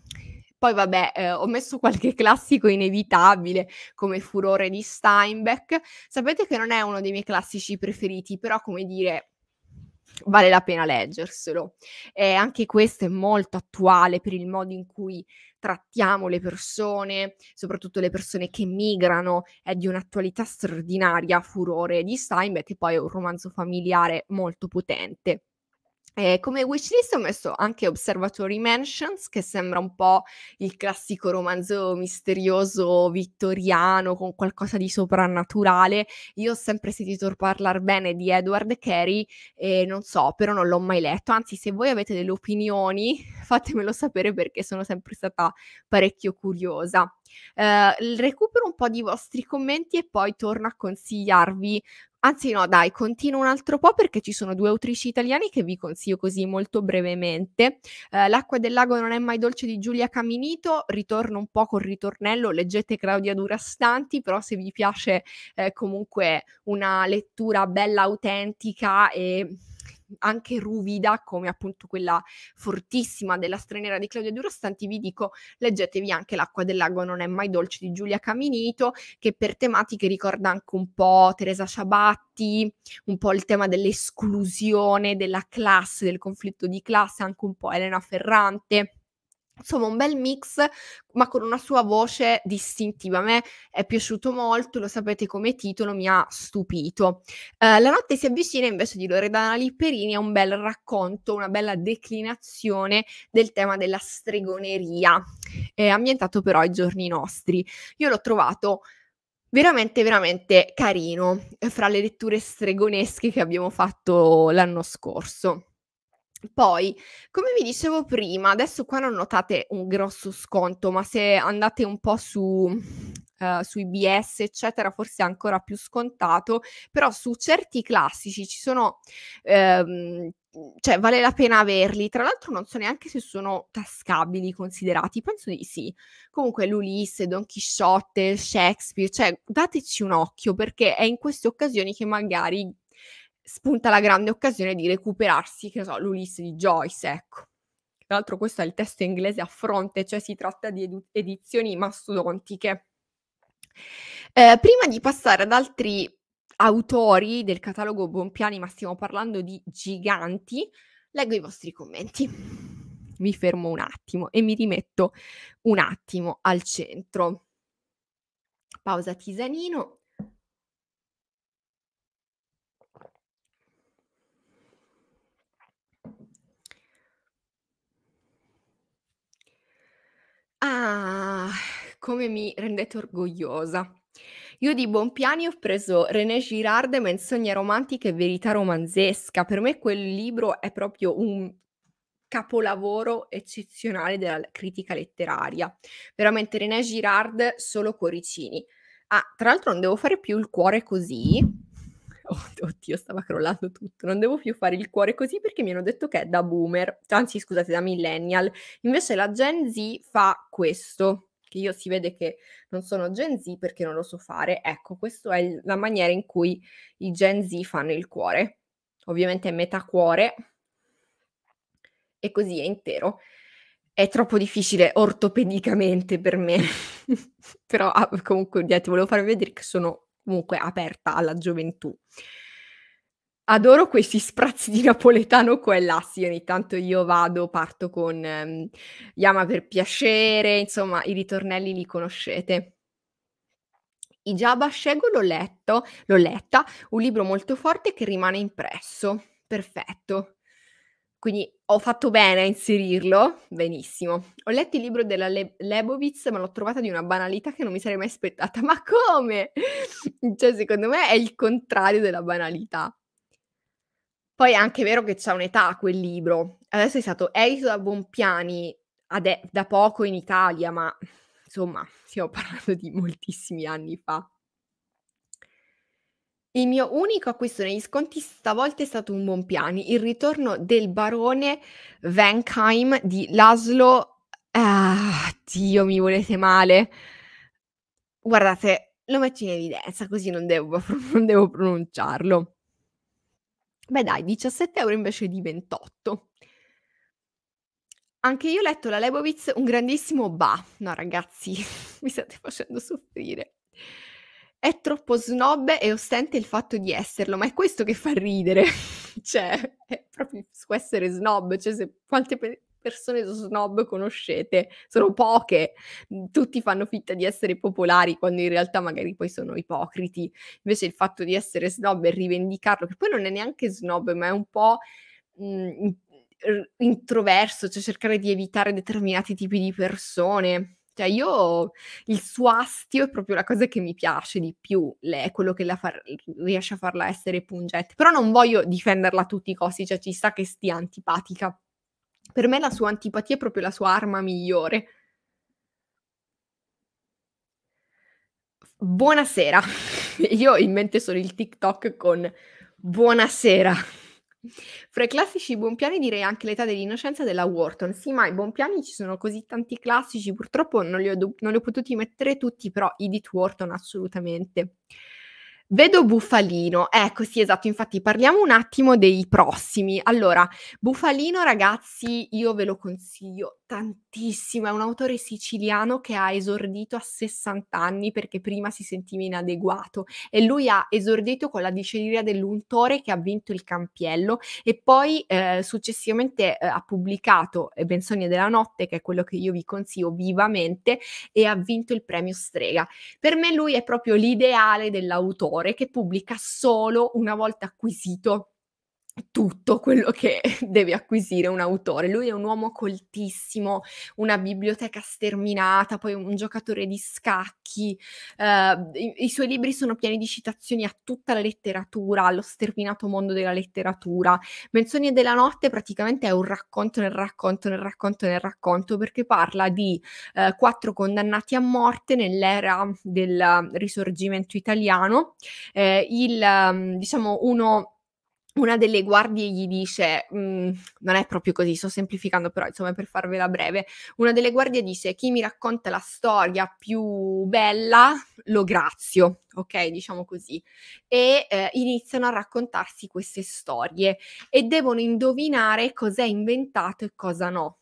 Poi vabbè, eh, ho messo qualche classico inevitabile come Furore di Steinbeck. Sapete che non è uno dei miei classici preferiti, però come dire, vale la pena leggerselo. Eh, anche questo è molto attuale per il modo in cui trattiamo le persone, soprattutto le persone che migrano, è di un'attualità straordinaria, Furore di Steinbeck, che poi è un romanzo familiare molto potente. Eh, come wishlist ho messo anche Observatory Mansions, che sembra un po' il classico romanzo misterioso vittoriano con qualcosa di soprannaturale. Io ho sempre sentito parlare bene di Edward Carey e non so, però non l'ho mai letto. Anzi, se voi avete delle opinioni, fatemelo sapere perché sono sempre stata parecchio curiosa. Uh, recupero un po' di vostri commenti e poi torno a consigliarvi Anzi, no, dai, continuo un altro po' perché ci sono due autrici italiane che vi consiglio così molto brevemente. Eh, L'acqua del lago non è mai dolce di Giulia Caminito. Ritorno un po' col ritornello. Leggete Claudia Durastanti, però se vi piace eh, comunque una lettura bella, autentica e anche ruvida come appunto quella fortissima della straniera di Claudia Durastanti, vi dico leggetevi anche L'acqua del lago non è mai dolce di Giulia Caminito, che per tematiche ricorda anche un po' Teresa Ciabatti, un po' il tema dell'esclusione, della classe, del conflitto di classe, anche un po' Elena Ferrante. Insomma, un bel mix, ma con una sua voce distintiva. A me è piaciuto molto, lo sapete come titolo, mi ha stupito. Eh, la notte si avvicina invece di Loredana Lipperini a un bel racconto, una bella declinazione del tema della stregoneria, eh, ambientato però ai giorni nostri. Io l'ho trovato veramente veramente carino eh, fra le letture stregonesche che abbiamo fatto l'anno scorso. Poi, come vi dicevo prima, adesso qua non notate un grosso sconto, ma se andate un po' su, Uh, eh, su IBS, eccetera, forse è ancora più scontato, però su certi classici ci sono. Ehm, cioè, vale la pena averli. Tra l'altro, non so neanche se sono tascabili, considerati. Penso di sì. Comunque, l'Ulisse, Don Chisciotte, Shakespeare, cioè, dateci un occhio perché è in queste occasioni che magari spunta la grande occasione di recuperarsi, che so, l'Ulisse di Joyce, ecco. Tra l'altro questo è il testo inglese a fronte, cioè si tratta di ed- edizioni mastodontiche. Eh, prima di passare ad altri autori del catalogo Bonpiani, ma stiamo parlando di giganti, leggo i vostri commenti. Mi fermo un attimo e mi rimetto un attimo al centro. Pausa tisanino. Ah, come mi rendete orgogliosa. Io di Bonpiani ho preso René Girard, Menzogne romantiche e verità romanzesca. Per me quel libro è proprio un capolavoro eccezionale della critica letteraria. Veramente René Girard, solo cuoricini. Ah, tra l'altro non devo fare più il cuore così, oh, oddio, stava crollando tutto, non devo più fare il cuore così perché mi hanno detto che è da boomer, anzi scusate, da millennial. Invece la Gen Z fa questo, che io si vede che non sono Gen Z perché non lo so fare. Ecco, questa è la maniera in cui i Gen Z fanno il cuore. Ovviamente è metà cuore e così è intero è troppo difficile ortopedicamente per me, però ah, comunque niente, volevo farvi vedere che sono comunque aperta alla gioventù. Adoro questi sprazzi di napoletano qua e là, sì, ogni tanto io vado, parto con ehm, Yama per piacere, insomma, i ritornelli li conoscete. I Ijaba Shego l'ho letto, l'ho letta, un libro molto forte che rimane impresso. Perfetto. Quindi ho fatto bene a inserirlo, benissimo. Ho letto il libro della Le- Lebovitz, ma l'ho trovata di una banalità che non mi sarei mai aspettata. Ma come? cioè, secondo me è il contrario della banalità. Poi è anche vero che c'è un'età quel libro. Adesso è stato edito da Bompiani ade- da poco in Italia, ma insomma, stiamo parlando di moltissimi anni fa. Il mio unico acquisto negli sconti stavolta è stato un Bonpiani, il ritorno del barone Venkheim di Laszlo. Ah, Dio, mi volete male. Guardate, lo metto in evidenza così non devo, non devo pronunciarlo. Beh dai, 17 euro invece di 28. Anche io ho letto la Lebowitz, un grandissimo ba. No ragazzi, mi state facendo soffrire. È troppo snob e ostente il fatto di esserlo, ma è questo che fa ridere. cioè, è proprio su essere snob, cioè se quante pe- persone snob conoscete, sono poche, mm, tutti fanno finta di essere popolari quando in realtà magari poi sono ipocriti. Invece il fatto di essere snob e rivendicarlo, che poi non è neanche snob, ma è un po' mh, mm, introverso, cioè cercare di evitare determinati tipi di persone. Cioè io il suo astio è proprio la cosa che mi piace di più, è quello che far, riesce a farla essere pungente. Però non voglio difenderla a tutti i costi, cioè ci sta che stia antipatica. Per me la sua antipatia è proprio la sua arma migliore. Buonasera. Io in mente solo il TikTok con buonasera. Fra i classici Bonpiani direi anche l'età dell'innocenza della Wharton. Sì, ma i Bonpiani ci sono così tanti classici, purtroppo non li ho, non li ho potuti mettere tutti, però Edith Wharton assolutamente. Vedo Bufalino, ecco sì esatto, infatti parliamo un attimo dei prossimi. Allora, Bufalino ragazzi, io ve lo consiglio tantissimo, è un autore siciliano che ha esordito a 60 anni perché prima si sentiva inadeguato e lui ha esordito con la diceria dell'untore che ha vinto il campiello e poi eh, successivamente eh, ha pubblicato eh, Benzogne della notte che è quello che io vi consiglio vivamente e ha vinto il premio Strega. Per me lui è proprio l'ideale dell'autore che pubblica solo una volta acquisito tutto quello che deve acquisire un autore. Lui è un uomo coltissimo, una biblioteca sterminata, poi un giocatore di scacchi. Uh, i, i, suoi libri sono pieni di citazioni a tutta la letteratura, allo sterminato mondo della letteratura. Menzogni della notte praticamente è un racconto nel racconto nel racconto nel racconto perché parla di uh, quattro condannati a morte nell'era del risorgimento italiano. Uh, il, um, diciamo, uno una delle guardie gli dice, mm, non è proprio così, sto semplificando però insomma per farvela breve, una delle guardie dice chi mi racconta la storia più bella lo grazio, ok diciamo così, e eh, iniziano a raccontarsi queste storie e devono indovinare cos'è inventato e cosa no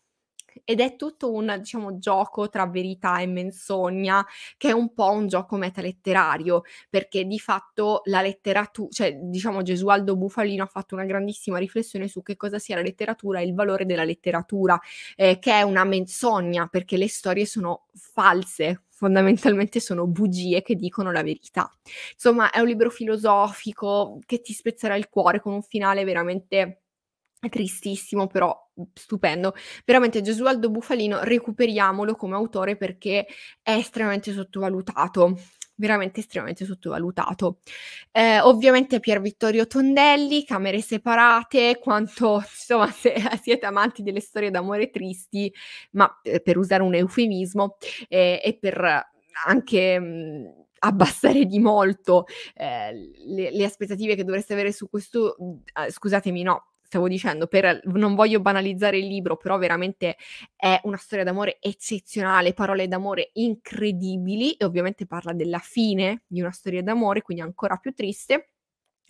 ed è tutto un diciamo, gioco tra verità e menzogna che è un po' un gioco metaletterario perché di fatto la letteratura cioè diciamo Gesualdo Bufalino ha fatto una grandissima riflessione su che cosa sia la letteratura e il valore della letteratura eh, che è una menzogna perché le storie sono false fondamentalmente sono bugie che dicono la verità insomma è un libro filosofico che ti spezzerà il cuore con un finale veramente tristissimo, però stupendo. Veramente Gesualdo Bufalino recuperiamolo come autore perché è estremamente sottovalutato veramente estremamente sottovalutato. Eh, ovviamente Pier Vittorio Tondelli, Camere separate, quanto insomma se siete amanti delle storie d'amore tristi, ma eh, per usare un eufemismo eh, e per anche mh, mm, abbassare di molto eh, le, le aspettative che dovreste avere su questo, mm, eh, scusatemi no, stavo dicendo, per, non voglio banalizzare il libro, però veramente è una storia d'amore eccezionale, parole d'amore incredibili e ovviamente parla della fine di una storia d'amore, quindi ancora più triste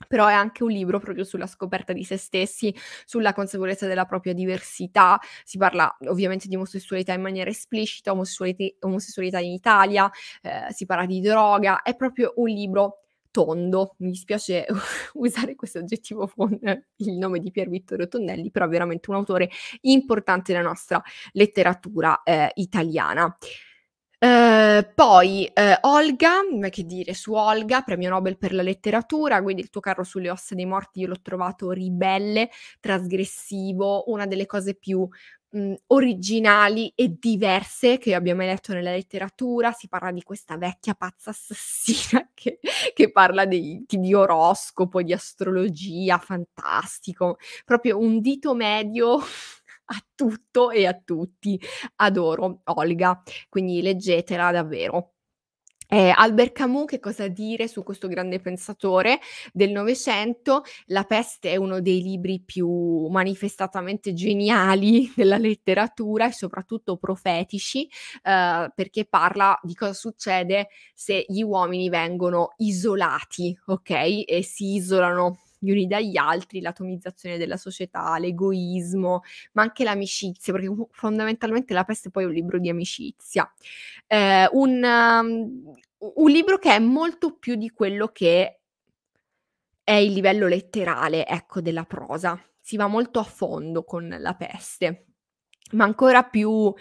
però è anche un libro proprio sulla scoperta di se stessi, sulla consapevolezza della propria diversità, si parla ovviamente di omosessualità in maniera esplicita, omosessualità, in Italia, eh, si parla di droga, è proprio un libro tondo, mi dispiace usare questo aggettivo con il nome di Pier Vittorio Tonnelli, però è veramente un autore importante della nostra letteratura eh, italiana. Eh, poi eh, Olga, che dire su Olga, premio Nobel per la letteratura, quindi il tuo carro sulle ossa dei morti io l'ho trovato ribelle, trasgressivo, una delle cose più mh, mhmm, originali e diverse che abbiamo letto nella letteratura, si parla di questa vecchia pazza assassina che, che parla di, di, oroscopo, di astrologia, fantastico, proprio un dito medio a tutto e a tutti. Adoro Olga, quindi leggetela davvero. Eh, Albert Camus, che cosa dire su questo grande pensatore del Novecento? La peste è uno dei libri più manifestatamente geniali della letteratura e soprattutto profetici, eh, perché parla di cosa succede se gli uomini vengono isolati, ok? E si isolano gli uni dagli altri, l'atomizzazione della società, l'egoismo, ma anche l'amicizia, perché fondamentalmente la peste poi è un libro di amicizia. Eh, un, um, un libro che è molto più di quello che è il livello letterale, ecco, della prosa. Si va molto a fondo con la peste ma ancora più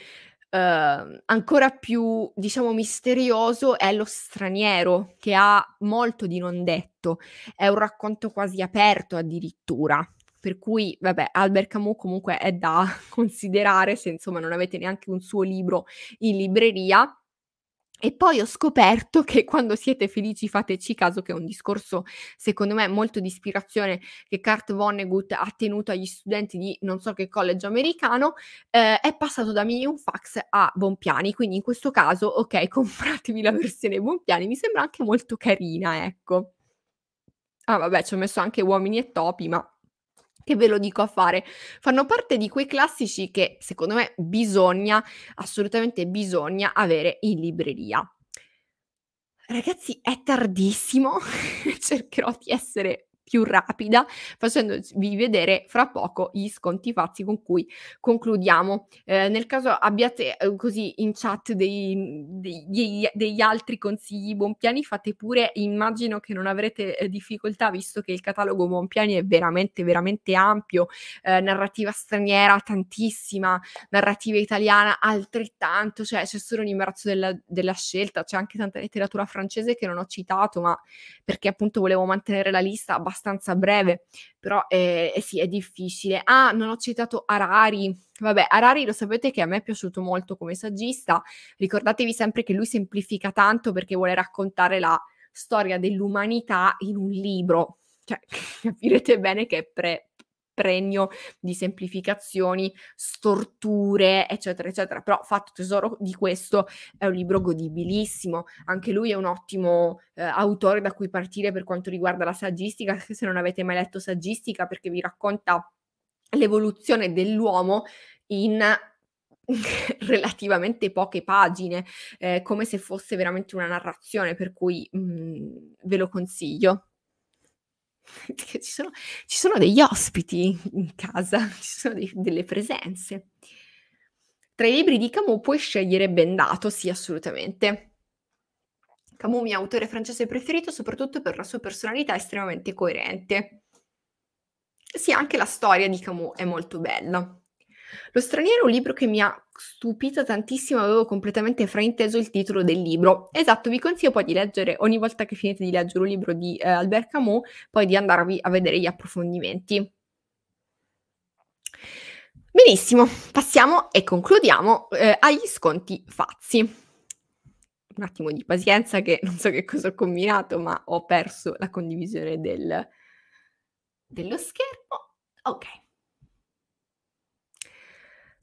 eh, ancora più, diciamo, misterioso è lo straniero, che ha molto di non detto, è un racconto quasi aperto addirittura. Per cui, vabbè, Albert Camus comunque è da considerare se insomma non avete neanche un suo libro in libreria. E poi ho scoperto che quando siete felici fateci caso, che è un discorso secondo me molto di ispirazione che Kurt Vonnegut ha tenuto agli studenti di non so che college americano, eh, è passato da Medium Fax a Bonpiani, quindi in questo caso, ok, compratevi la versione Bonpiani, mi sembra anche molto carina, ecco. Ah vabbè, ci ho messo anche uomini e topi, ma che ve lo dico a fare, fanno parte di quei classici che secondo me bisogna, assolutamente bisogna avere in libreria. Ragazzi, è tardissimo, cercherò di essere più rapida facendovi vedere fra poco gli sconti fazzi con cui concludiamo. Eh, nel caso abbiate eh, così in chat dei, dei, dei, degli altri consigli Bonpiani, fate pure, immagino che non avrete eh, difficoltà visto che il catalogo Bonpiani è veramente, veramente ampio, eh, narrativa straniera tantissima, narrativa italiana altrettanto, cioè c'è solo un imbarazzo della, della scelta, c'è anche tanta letteratura francese che non ho citato, ma perché appunto volevo mantenere la lista abbastanza abbastanza breve, però eh, eh, sì, è difficile. Ah, non ho citato Arari. Vabbè, Arari lo sapete che a me è piaciuto molto come saggista. Ricordatevi sempre che lui semplifica tanto perché vuole raccontare la storia dell'umanità in un libro. Cioè, capirete bene che è pre- pregno di semplificazioni, storture, eccetera, eccetera. Però fatto tesoro di questo è un libro godibilissimo. Anche lui è un ottimo eh, autore da cui partire per quanto riguarda la saggistica, se non avete mai letto saggistica, perché vi racconta l'evoluzione dell'uomo in relativamente poche pagine, eh, come se fosse veramente una narrazione, per cui mh, mm, ve lo consiglio. ci sono, ci sono, degli ospiti in casa, ci sono dei, delle presenze. Tra i libri di Camus puoi scegliere Bendato, sì, assolutamente. Camus, mio autore francese preferito, soprattutto per la sua personalità estremamente coerente. Sì, anche la storia di Camus è molto bella. Lo straniero è un libro che mi ha stupito tantissimo, avevo completamente frainteso il titolo del libro. Esatto, vi consiglio poi di leggere, ogni volta che finite di leggere un libro di eh, Albert Camus, poi di andarvi a vedere gli approfondimenti. Benissimo, passiamo e concludiamo eh, agli sconti fazzi. Un attimo di pazienza che non so che cosa ho combinato, ma ho perso la condivisione del, dello schermo. Ok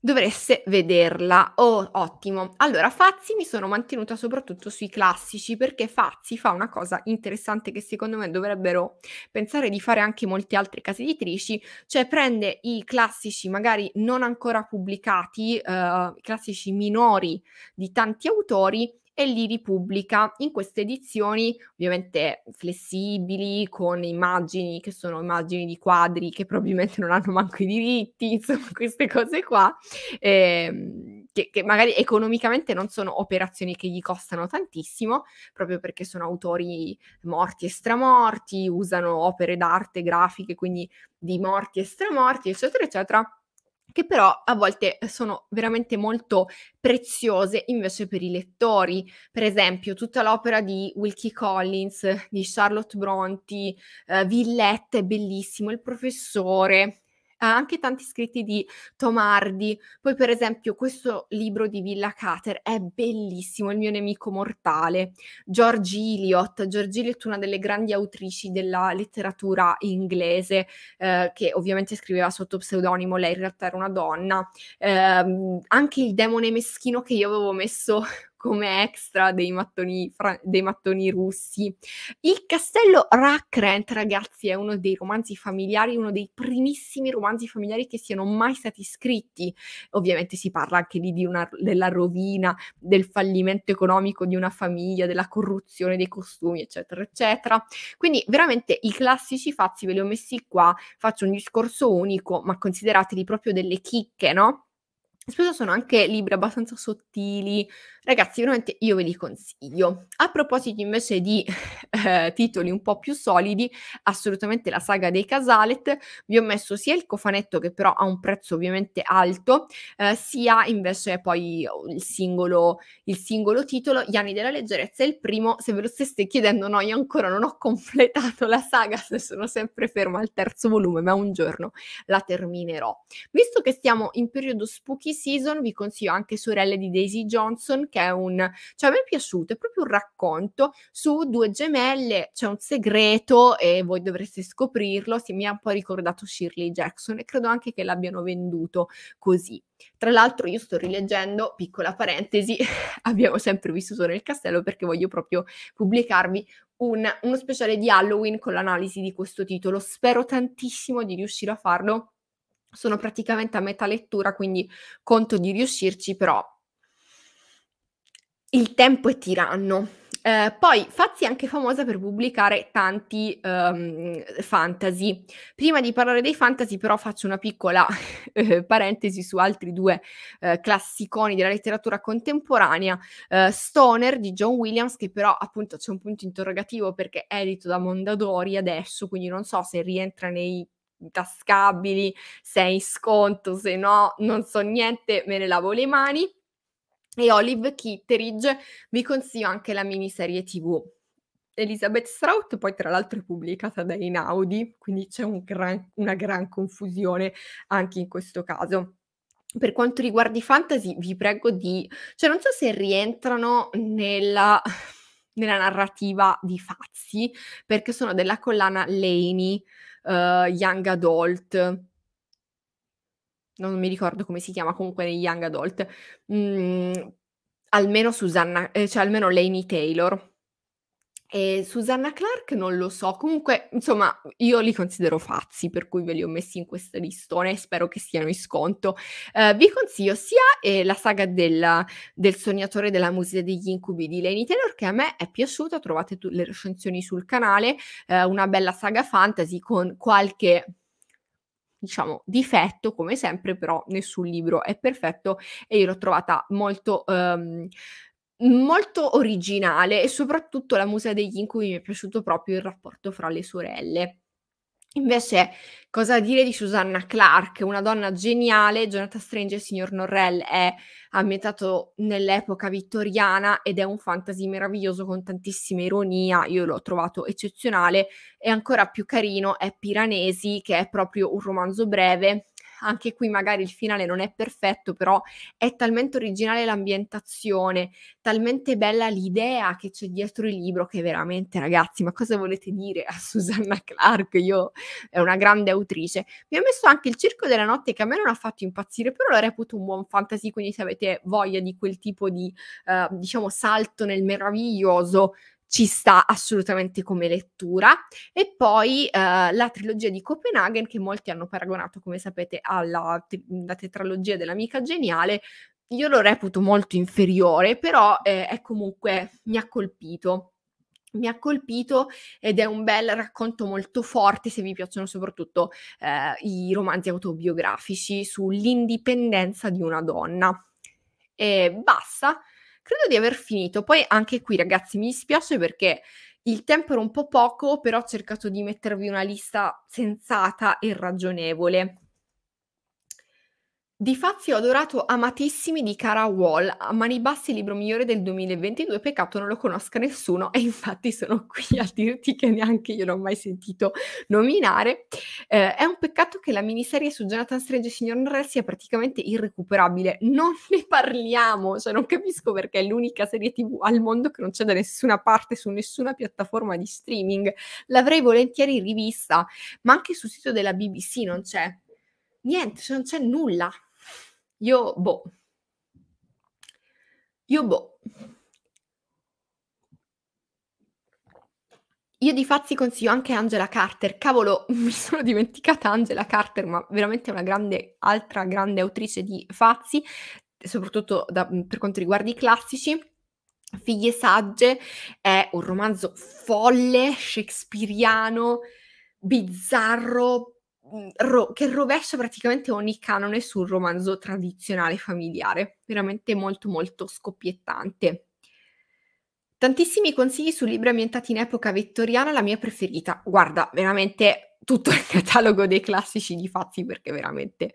dovreste vederla. Oh, ottimo. Allora, Fazzi mi sono mantenuta soprattutto sui classici perché Fazzi fa una cosa interessante che secondo me dovrebbero pensare di fare anche molte altre case editrici, cioè prende i classici magari non ancora pubblicati, eh, i classici minori di tanti autori e li ripubblica in queste edizioni ovviamente flessibili, con immagini che sono immagini di quadri che probabilmente non hanno manco i diritti, insomma queste cose qua, eh, che, che magari economicamente non sono operazioni che gli costano tantissimo, proprio perché sono autori morti e stramorti, usano opere d'arte grafiche, quindi di morti e stramorti, eccetera, eccetera che però a volte eh, sono veramente molto preziose invece per i lettori. Per esempio, tutta l'opera di Wilkie Collins, di Charlotte Bronte, eh, Villette è bellissimo, il professore, ha anche tanti scritti di Tomardi. Poi, per esempio, questo libro di Villa Cater è bellissimo, Il mio nemico mortale. George Eliot. George Eliot, una delle grandi autrici della letteratura inglese, eh, che ovviamente scriveva sotto pseudonimo, lei in realtà era una donna. Eh, anche Il demone meschino che io avevo messo come extra dei mattoni, fra- dei mattoni russi. Il castello Rackrent, ragazzi, è uno dei romanzi familiari, uno dei primissimi romanzi familiari che siano mai stati scritti. Ovviamente si parla anche lì una, della rovina, del fallimento economico di una famiglia, della corruzione dei costumi, eccetera, eccetera. Quindi veramente i classici fazzi ve li ho messi qua, faccio un discorso unico, ma considerateli proprio delle chicche, no? Spesso sono anche libri abbastanza sottili. Ragazzi, veramente io ve li consiglio. A proposito invece di eh, titoli un po' più solidi, assolutamente la saga dei Casalet. Vi ho messo sia il cofanetto che però ha un prezzo ovviamente alto, eh, sia invece poi il singolo, il singolo, titolo, Gli anni della leggerezza. Il primo, se ve lo steste chiedendo, no, io ancora non ho completato la saga, se sono sempre ferma al terzo volume, ma un giorno la terminerò. Visto che stiamo in periodo spooky, Season, vi consiglio anche Sorelle di Daisy Johnson, che è un, cioè a me è piaciuto, è proprio un racconto su due gemelle, c'è un segreto e voi dovreste scoprirlo, si mi ha un po' ricordato Shirley Jackson e credo anche che l'abbiano venduto così. Tra l'altro io sto rileggendo, piccola parentesi, abbiamo sempre vissuto nel castello perché voglio proprio pubblicarvi un, uno speciale di Halloween con l'analisi di questo titolo. Spero tantissimo di riuscire a farlo sono praticamente a metà lettura, quindi conto di riuscirci, però il tempo è tiranno. Eh, poi Fazzi è anche famosa per pubblicare tanti um, fantasy. Prima di parlare dei fantasy, però, faccio una piccola eh, parentesi su altri due eh, classiconi della letteratura contemporanea. Eh, Stoner di John Williams, che però appunto c'è un punto interrogativo perché è edito da Mondadori adesso, quindi non so se rientra nei tascabili, se è in sconto, se no, non so niente, me ne lavo le mani. E Olive Kitteridge vi consiglio anche la miniserie TV. Elizabeth Strout, poi tra l'altro è pubblicata da Inaudi, quindi c'è un gran, una gran confusione anche in questo caso. Per quanto riguarda i fantasy, vi prego di... cioè non so se rientrano nella, nella narrativa di Fazzi, perché sono della collana Laney, uh, Young Adult. Non mi ricordo come si chiama, comunque nei Young Adult. Mm, almeno Susanna, eh, cioè almeno Lainey Taylor e Susanna Clark non lo so, comunque insomma io li considero pazzi, per cui ve li ho messi in questo listone e spero che siano in sconto. Eh, vi consiglio sia eh, la saga della, del sognatore della musica degli incubi di Lenny Taylor che a me è piaciuta, trovate tu- le recensioni sul canale, eh, una bella saga fantasy con qualche diciamo, difetto come sempre, però nessun libro è perfetto e io l'ho trovata molto ehm, molto originale e soprattutto la Musa degli Incubi mi è piaciuto proprio il rapporto fra le sorelle. Invece, cosa dire di Susanna Clark, una donna geniale? Jonathan Strange, signor Norrell, è ambientato nell'epoca vittoriana ed è un fantasy meraviglioso con tantissima ironia. Io l'ho trovato eccezionale e ancora più carino è Piranesi, che è proprio un romanzo breve anche qui magari il finale non è perfetto, però è talmente originale l'ambientazione, talmente bella l'idea che c'è dietro il libro che veramente ragazzi, ma cosa volete dire a Susanna Clark? Io è una grande autrice. Mi ha messo anche il Circo della Notte che a me non ha fatto impazzire, però lo reputo un buon fantasy, quindi se avete voglia di quel tipo di eh, diciamo salto nel meraviglioso, ci sta assolutamente come lettura. E poi eh, la trilogia di Copenaghen, che molti hanno paragonato, come sapete, alla te- tetralogia dell'amica geniale. Io lo reputo molto inferiore, però eh, è comunque mi ha colpito mi ha colpito ed è un bel racconto molto forte se vi piacciono soprattutto eh, i romanzi autobiografici sull'indipendenza di una donna. E basta, Credo di aver finito. Poi anche qui, ragazzi, mi dispiace perché il tempo era un po' poco, però ho cercato di mettervi una lista sensata e ragionevole. Di Fazio ho adorato Amatissimi di Cara Wall, a mani basse libro migliore del 2022, peccato non lo conosca nessuno e infatti sono qui a dirti che neanche io l'ho mai sentito nominare. Eh, è un peccato che la miniserie su Jonathan Strange e Signor Norrell sia praticamente irrecuperabile, non ne parliamo, cioè non capisco perché è l'unica serie tv al mondo che non c'è da nessuna parte su nessuna piattaforma di streaming, l'avrei volentieri rivista, ma anche sul sito della BBC non c'è. Niente, cioè non c'è nulla io, boh. Io, boh. Io di fatti consiglio anche Angela Carter. Cavolo, mi sono dimenticata Angela Carter, ma veramente una grande, altra grande autrice di Fazzi, soprattutto da, per quanto riguarda i classici. Figlie sagge è un romanzo folle, shakespeariano, bizzarro, Mhmm, ro- che rovescia praticamente ogni canone sul romanzo tradizionale familiare, veramente molto molto scoppiettante. Tantissimi consigli su libri ambientati in epoca vettoriana, la mia preferita. Guarda, veramente tutto il catalogo dei classici di Fazzi perché veramente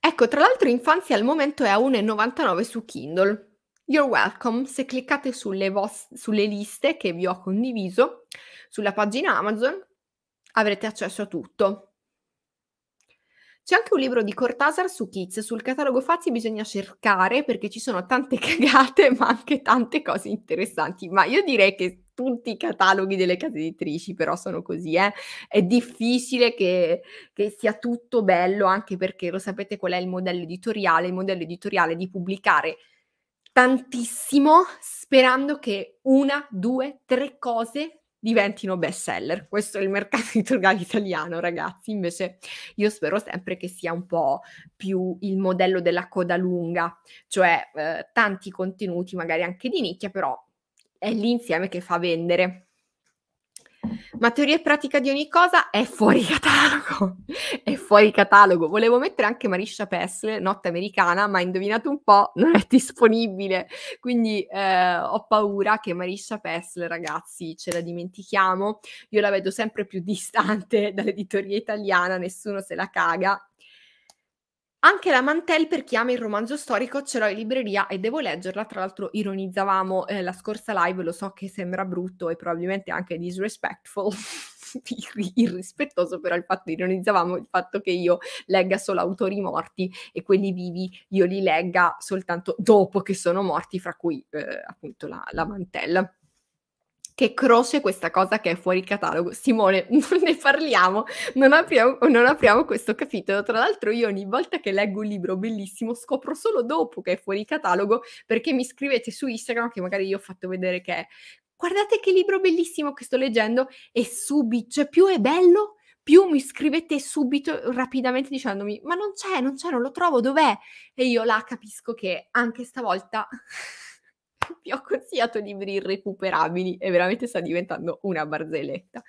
Ecco, tra l'altro Infanzia al momento è a 1,99 su Kindle. You're welcome. Se cliccate sulle, vos- sulle liste che vi ho condiviso sulla pagina Amazon avrete accesso a tutto. C'è anche un libro di Cortasar su Kids, sul catalogo Fazi bisogna cercare perché ci sono tante cagate ma anche tante cose interessanti, ma io direi che tutti i cataloghi delle case editrici però sono così, eh? è difficile che, che sia tutto bello anche perché lo sapete qual è il modello editoriale, il modello editoriale è di pubblicare tantissimo sperando che una, due, tre cose diventino best seller. Questo è il mercato editoriale italiano, ragazzi. Invece io spero sempre che sia un po' più il modello della coda lunga, cioè eh, tanti contenuti, magari anche di nicchia, però è l'insieme che fa vendere ma teoria e pratica di ogni cosa è fuori catalogo, è fuori catalogo. Volevo mettere anche Marisha Pessle, notte americana, ma indovinate un po', non è disponibile, quindi eh, ho paura che Marisha Pessle, ragazzi, ce la dimentichiamo. Io la vedo sempre più distante dall'editoria italiana, nessuno se la caga, anche la Mantel, per chi ama il romanzo storico, ce l'ho in libreria e devo leggerla. Tra l'altro, ironizzavamo eh, la scorsa live, lo so che sembra brutto e probabilmente anche disrespectful, irrispettoso, però il fatto ironizzavamo il fatto che io legga solo autori morti e quelli vivi io li legga soltanto dopo che sono morti, fra cui eh, appunto la, la Mantel che croce questa cosa che è fuori catalogo. Simone, non ne parliamo, non apriamo, non apriamo, questo capitolo. Tra l'altro io ogni volta che leggo un libro bellissimo scopro solo dopo che è fuori catalogo perché mi scrivete su Instagram che magari io ho fatto vedere che è guardate che libro bellissimo che sto leggendo e subito, cioè più è bello più mi scrivete subito, rapidamente dicendomi ma non c'è, non c'è, non lo trovo, dov'è? E io là capisco che anche stavolta... vi ho consigliato libri irrecuperabili e veramente sta diventando una barzelletta.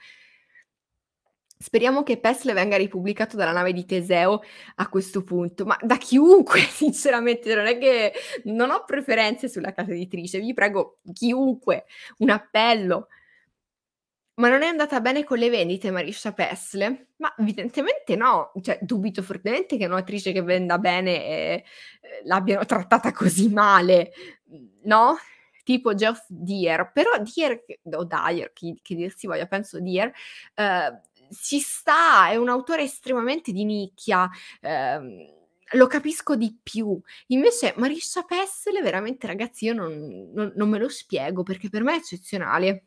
Speriamo che Pestle venga ripubblicato dalla nave di Teseo a questo punto, ma da chiunque, sinceramente, non è che non ho preferenze sulla casa editrice, vi prego, chiunque, un appello. Ma non è andata bene con le vendite Marisha Pestle? Ma evidentemente no, cioè dubito fortemente che un'attrice che venda bene eh, eh l'abbiano trattata così male no? Tipo Geoff Deer, però Deer, o Dyer, che, che dir si voglia, penso Deer, eh, ci sta, è un autore estremamente di nicchia, eh, lo capisco di più. Invece Marisha Pessele, veramente ragazzi, io non, non, non me lo spiego perché per me è eccezionale.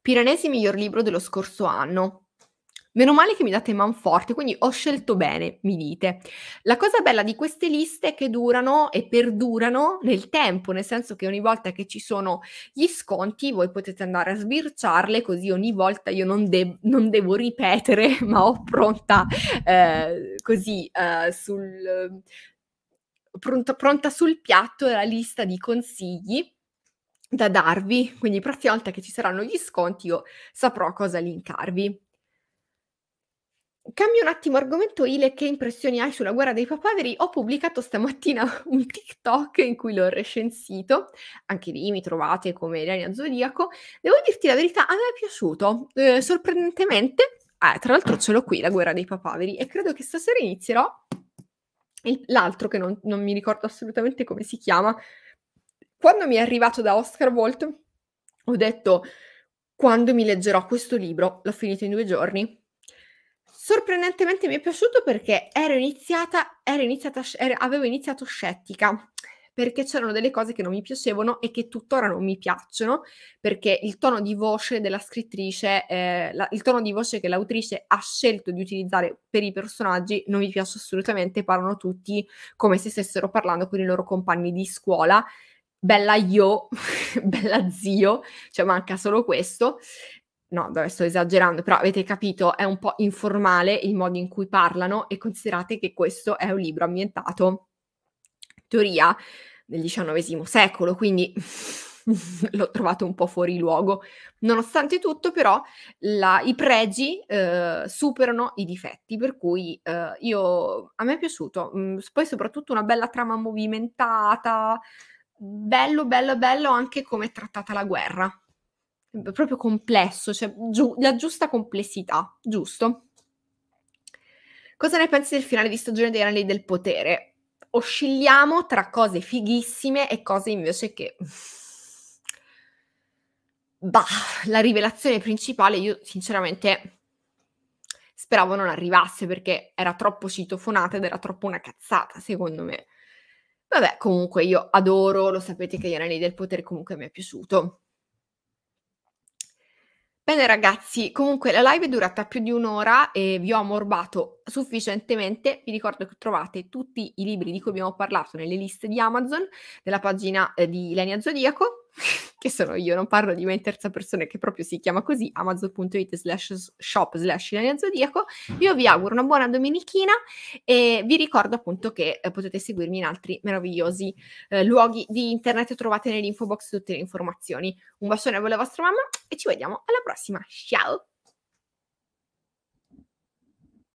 Piranesi miglior libro dello scorso anno. Meno male che mi date man forte, quindi ho scelto bene, mi dite. La cosa bella di queste liste è che durano e perdurano nel tempo, nel senso che ogni volta che ci sono gli sconti voi potete andare a sbirciarle, così ogni volta io non, de- non devo ripetere, ma ho pronta eh, così eh, sul... Pronta, pronta sul piatto la lista di consigli da darvi, quindi prossima volta che ci saranno gli sconti io saprò cosa linkarvi. Cambio un attimo argomento, Ile, che impressioni hai sulla guerra dei papaveri? Ho pubblicato stamattina un TikTok in cui l'ho recensito, anche lì mi trovate come Eliana Zodiaco. Devo dirti la verità, a me è piaciuto, eh, sorprendentemente. Ah, tra l'altro ce l'ho qui, la guerra dei papaveri, e credo che stasera inizierò il, l'altro che non, non mi ricordo assolutamente come si chiama. Quando mi è arrivato da Oscar Volt, ho detto, quando mi leggerò questo libro, l'ho finito in due giorni Sorprendentemente mi è piaciuto perché ero iniziata, ero iniziata ero, avevo iniziato scettica perché c'erano delle cose che non mi piacevano e che tuttora non mi piacciono, perché il tono di voce della scrittrice, eh, la, il tono di voce che l'autrice ha scelto di utilizzare per i personaggi non mi piace assolutamente, parlano tutti come se stessero parlando con i loro compagni di scuola, bella io, bella zio, cioè manca solo questo no, dove sto esagerando, però avete capito, è un po' informale il modo in cui parlano e considerate che questo è un libro ambientato teoria del XIX secolo, quindi l'ho trovato un po' fuori luogo. Nonostante tutto, però, la, i pregi eh, superano i difetti, per cui eh, io, a me è piaciuto. Mm, poi soprattutto una bella trama movimentata, bello, bello, bello anche come è trattata la guerra proprio complesso, cioè giu- la giusta complessità, giusto? Cosa ne pensi del finale di stagione dei Rally del Potere? Oscilliamo tra cose fighissime e cose invece che... Bah, la rivelazione principale io sinceramente speravo non arrivasse perché era troppo citofonata ed era troppo una cazzata, secondo me. Vabbè, comunque io adoro, lo sapete che gli Anelli del Potere comunque mi è piaciuto. Bene ragazzi, comunque la live è durata più di un'ora e vi ho ammorbato sufficientemente. Vi ricordo che trovate tutti i libri di cui abbiamo parlato nelle liste di Amazon, della pagina eh, di Ilenia Zodiaco che sono io, non parlo di me in terza persona che proprio si chiama così, amazon.it slash shop slash zodiaco. Mm. Io vi auguro una buona domenichina e vi ricordo appunto che eh, potete seguirmi in altri meravigliosi eh, luoghi di internet, trovate nell'info box tutte le informazioni. Un bacione a la vostra mamma e ci vediamo alla prossima. Ciao!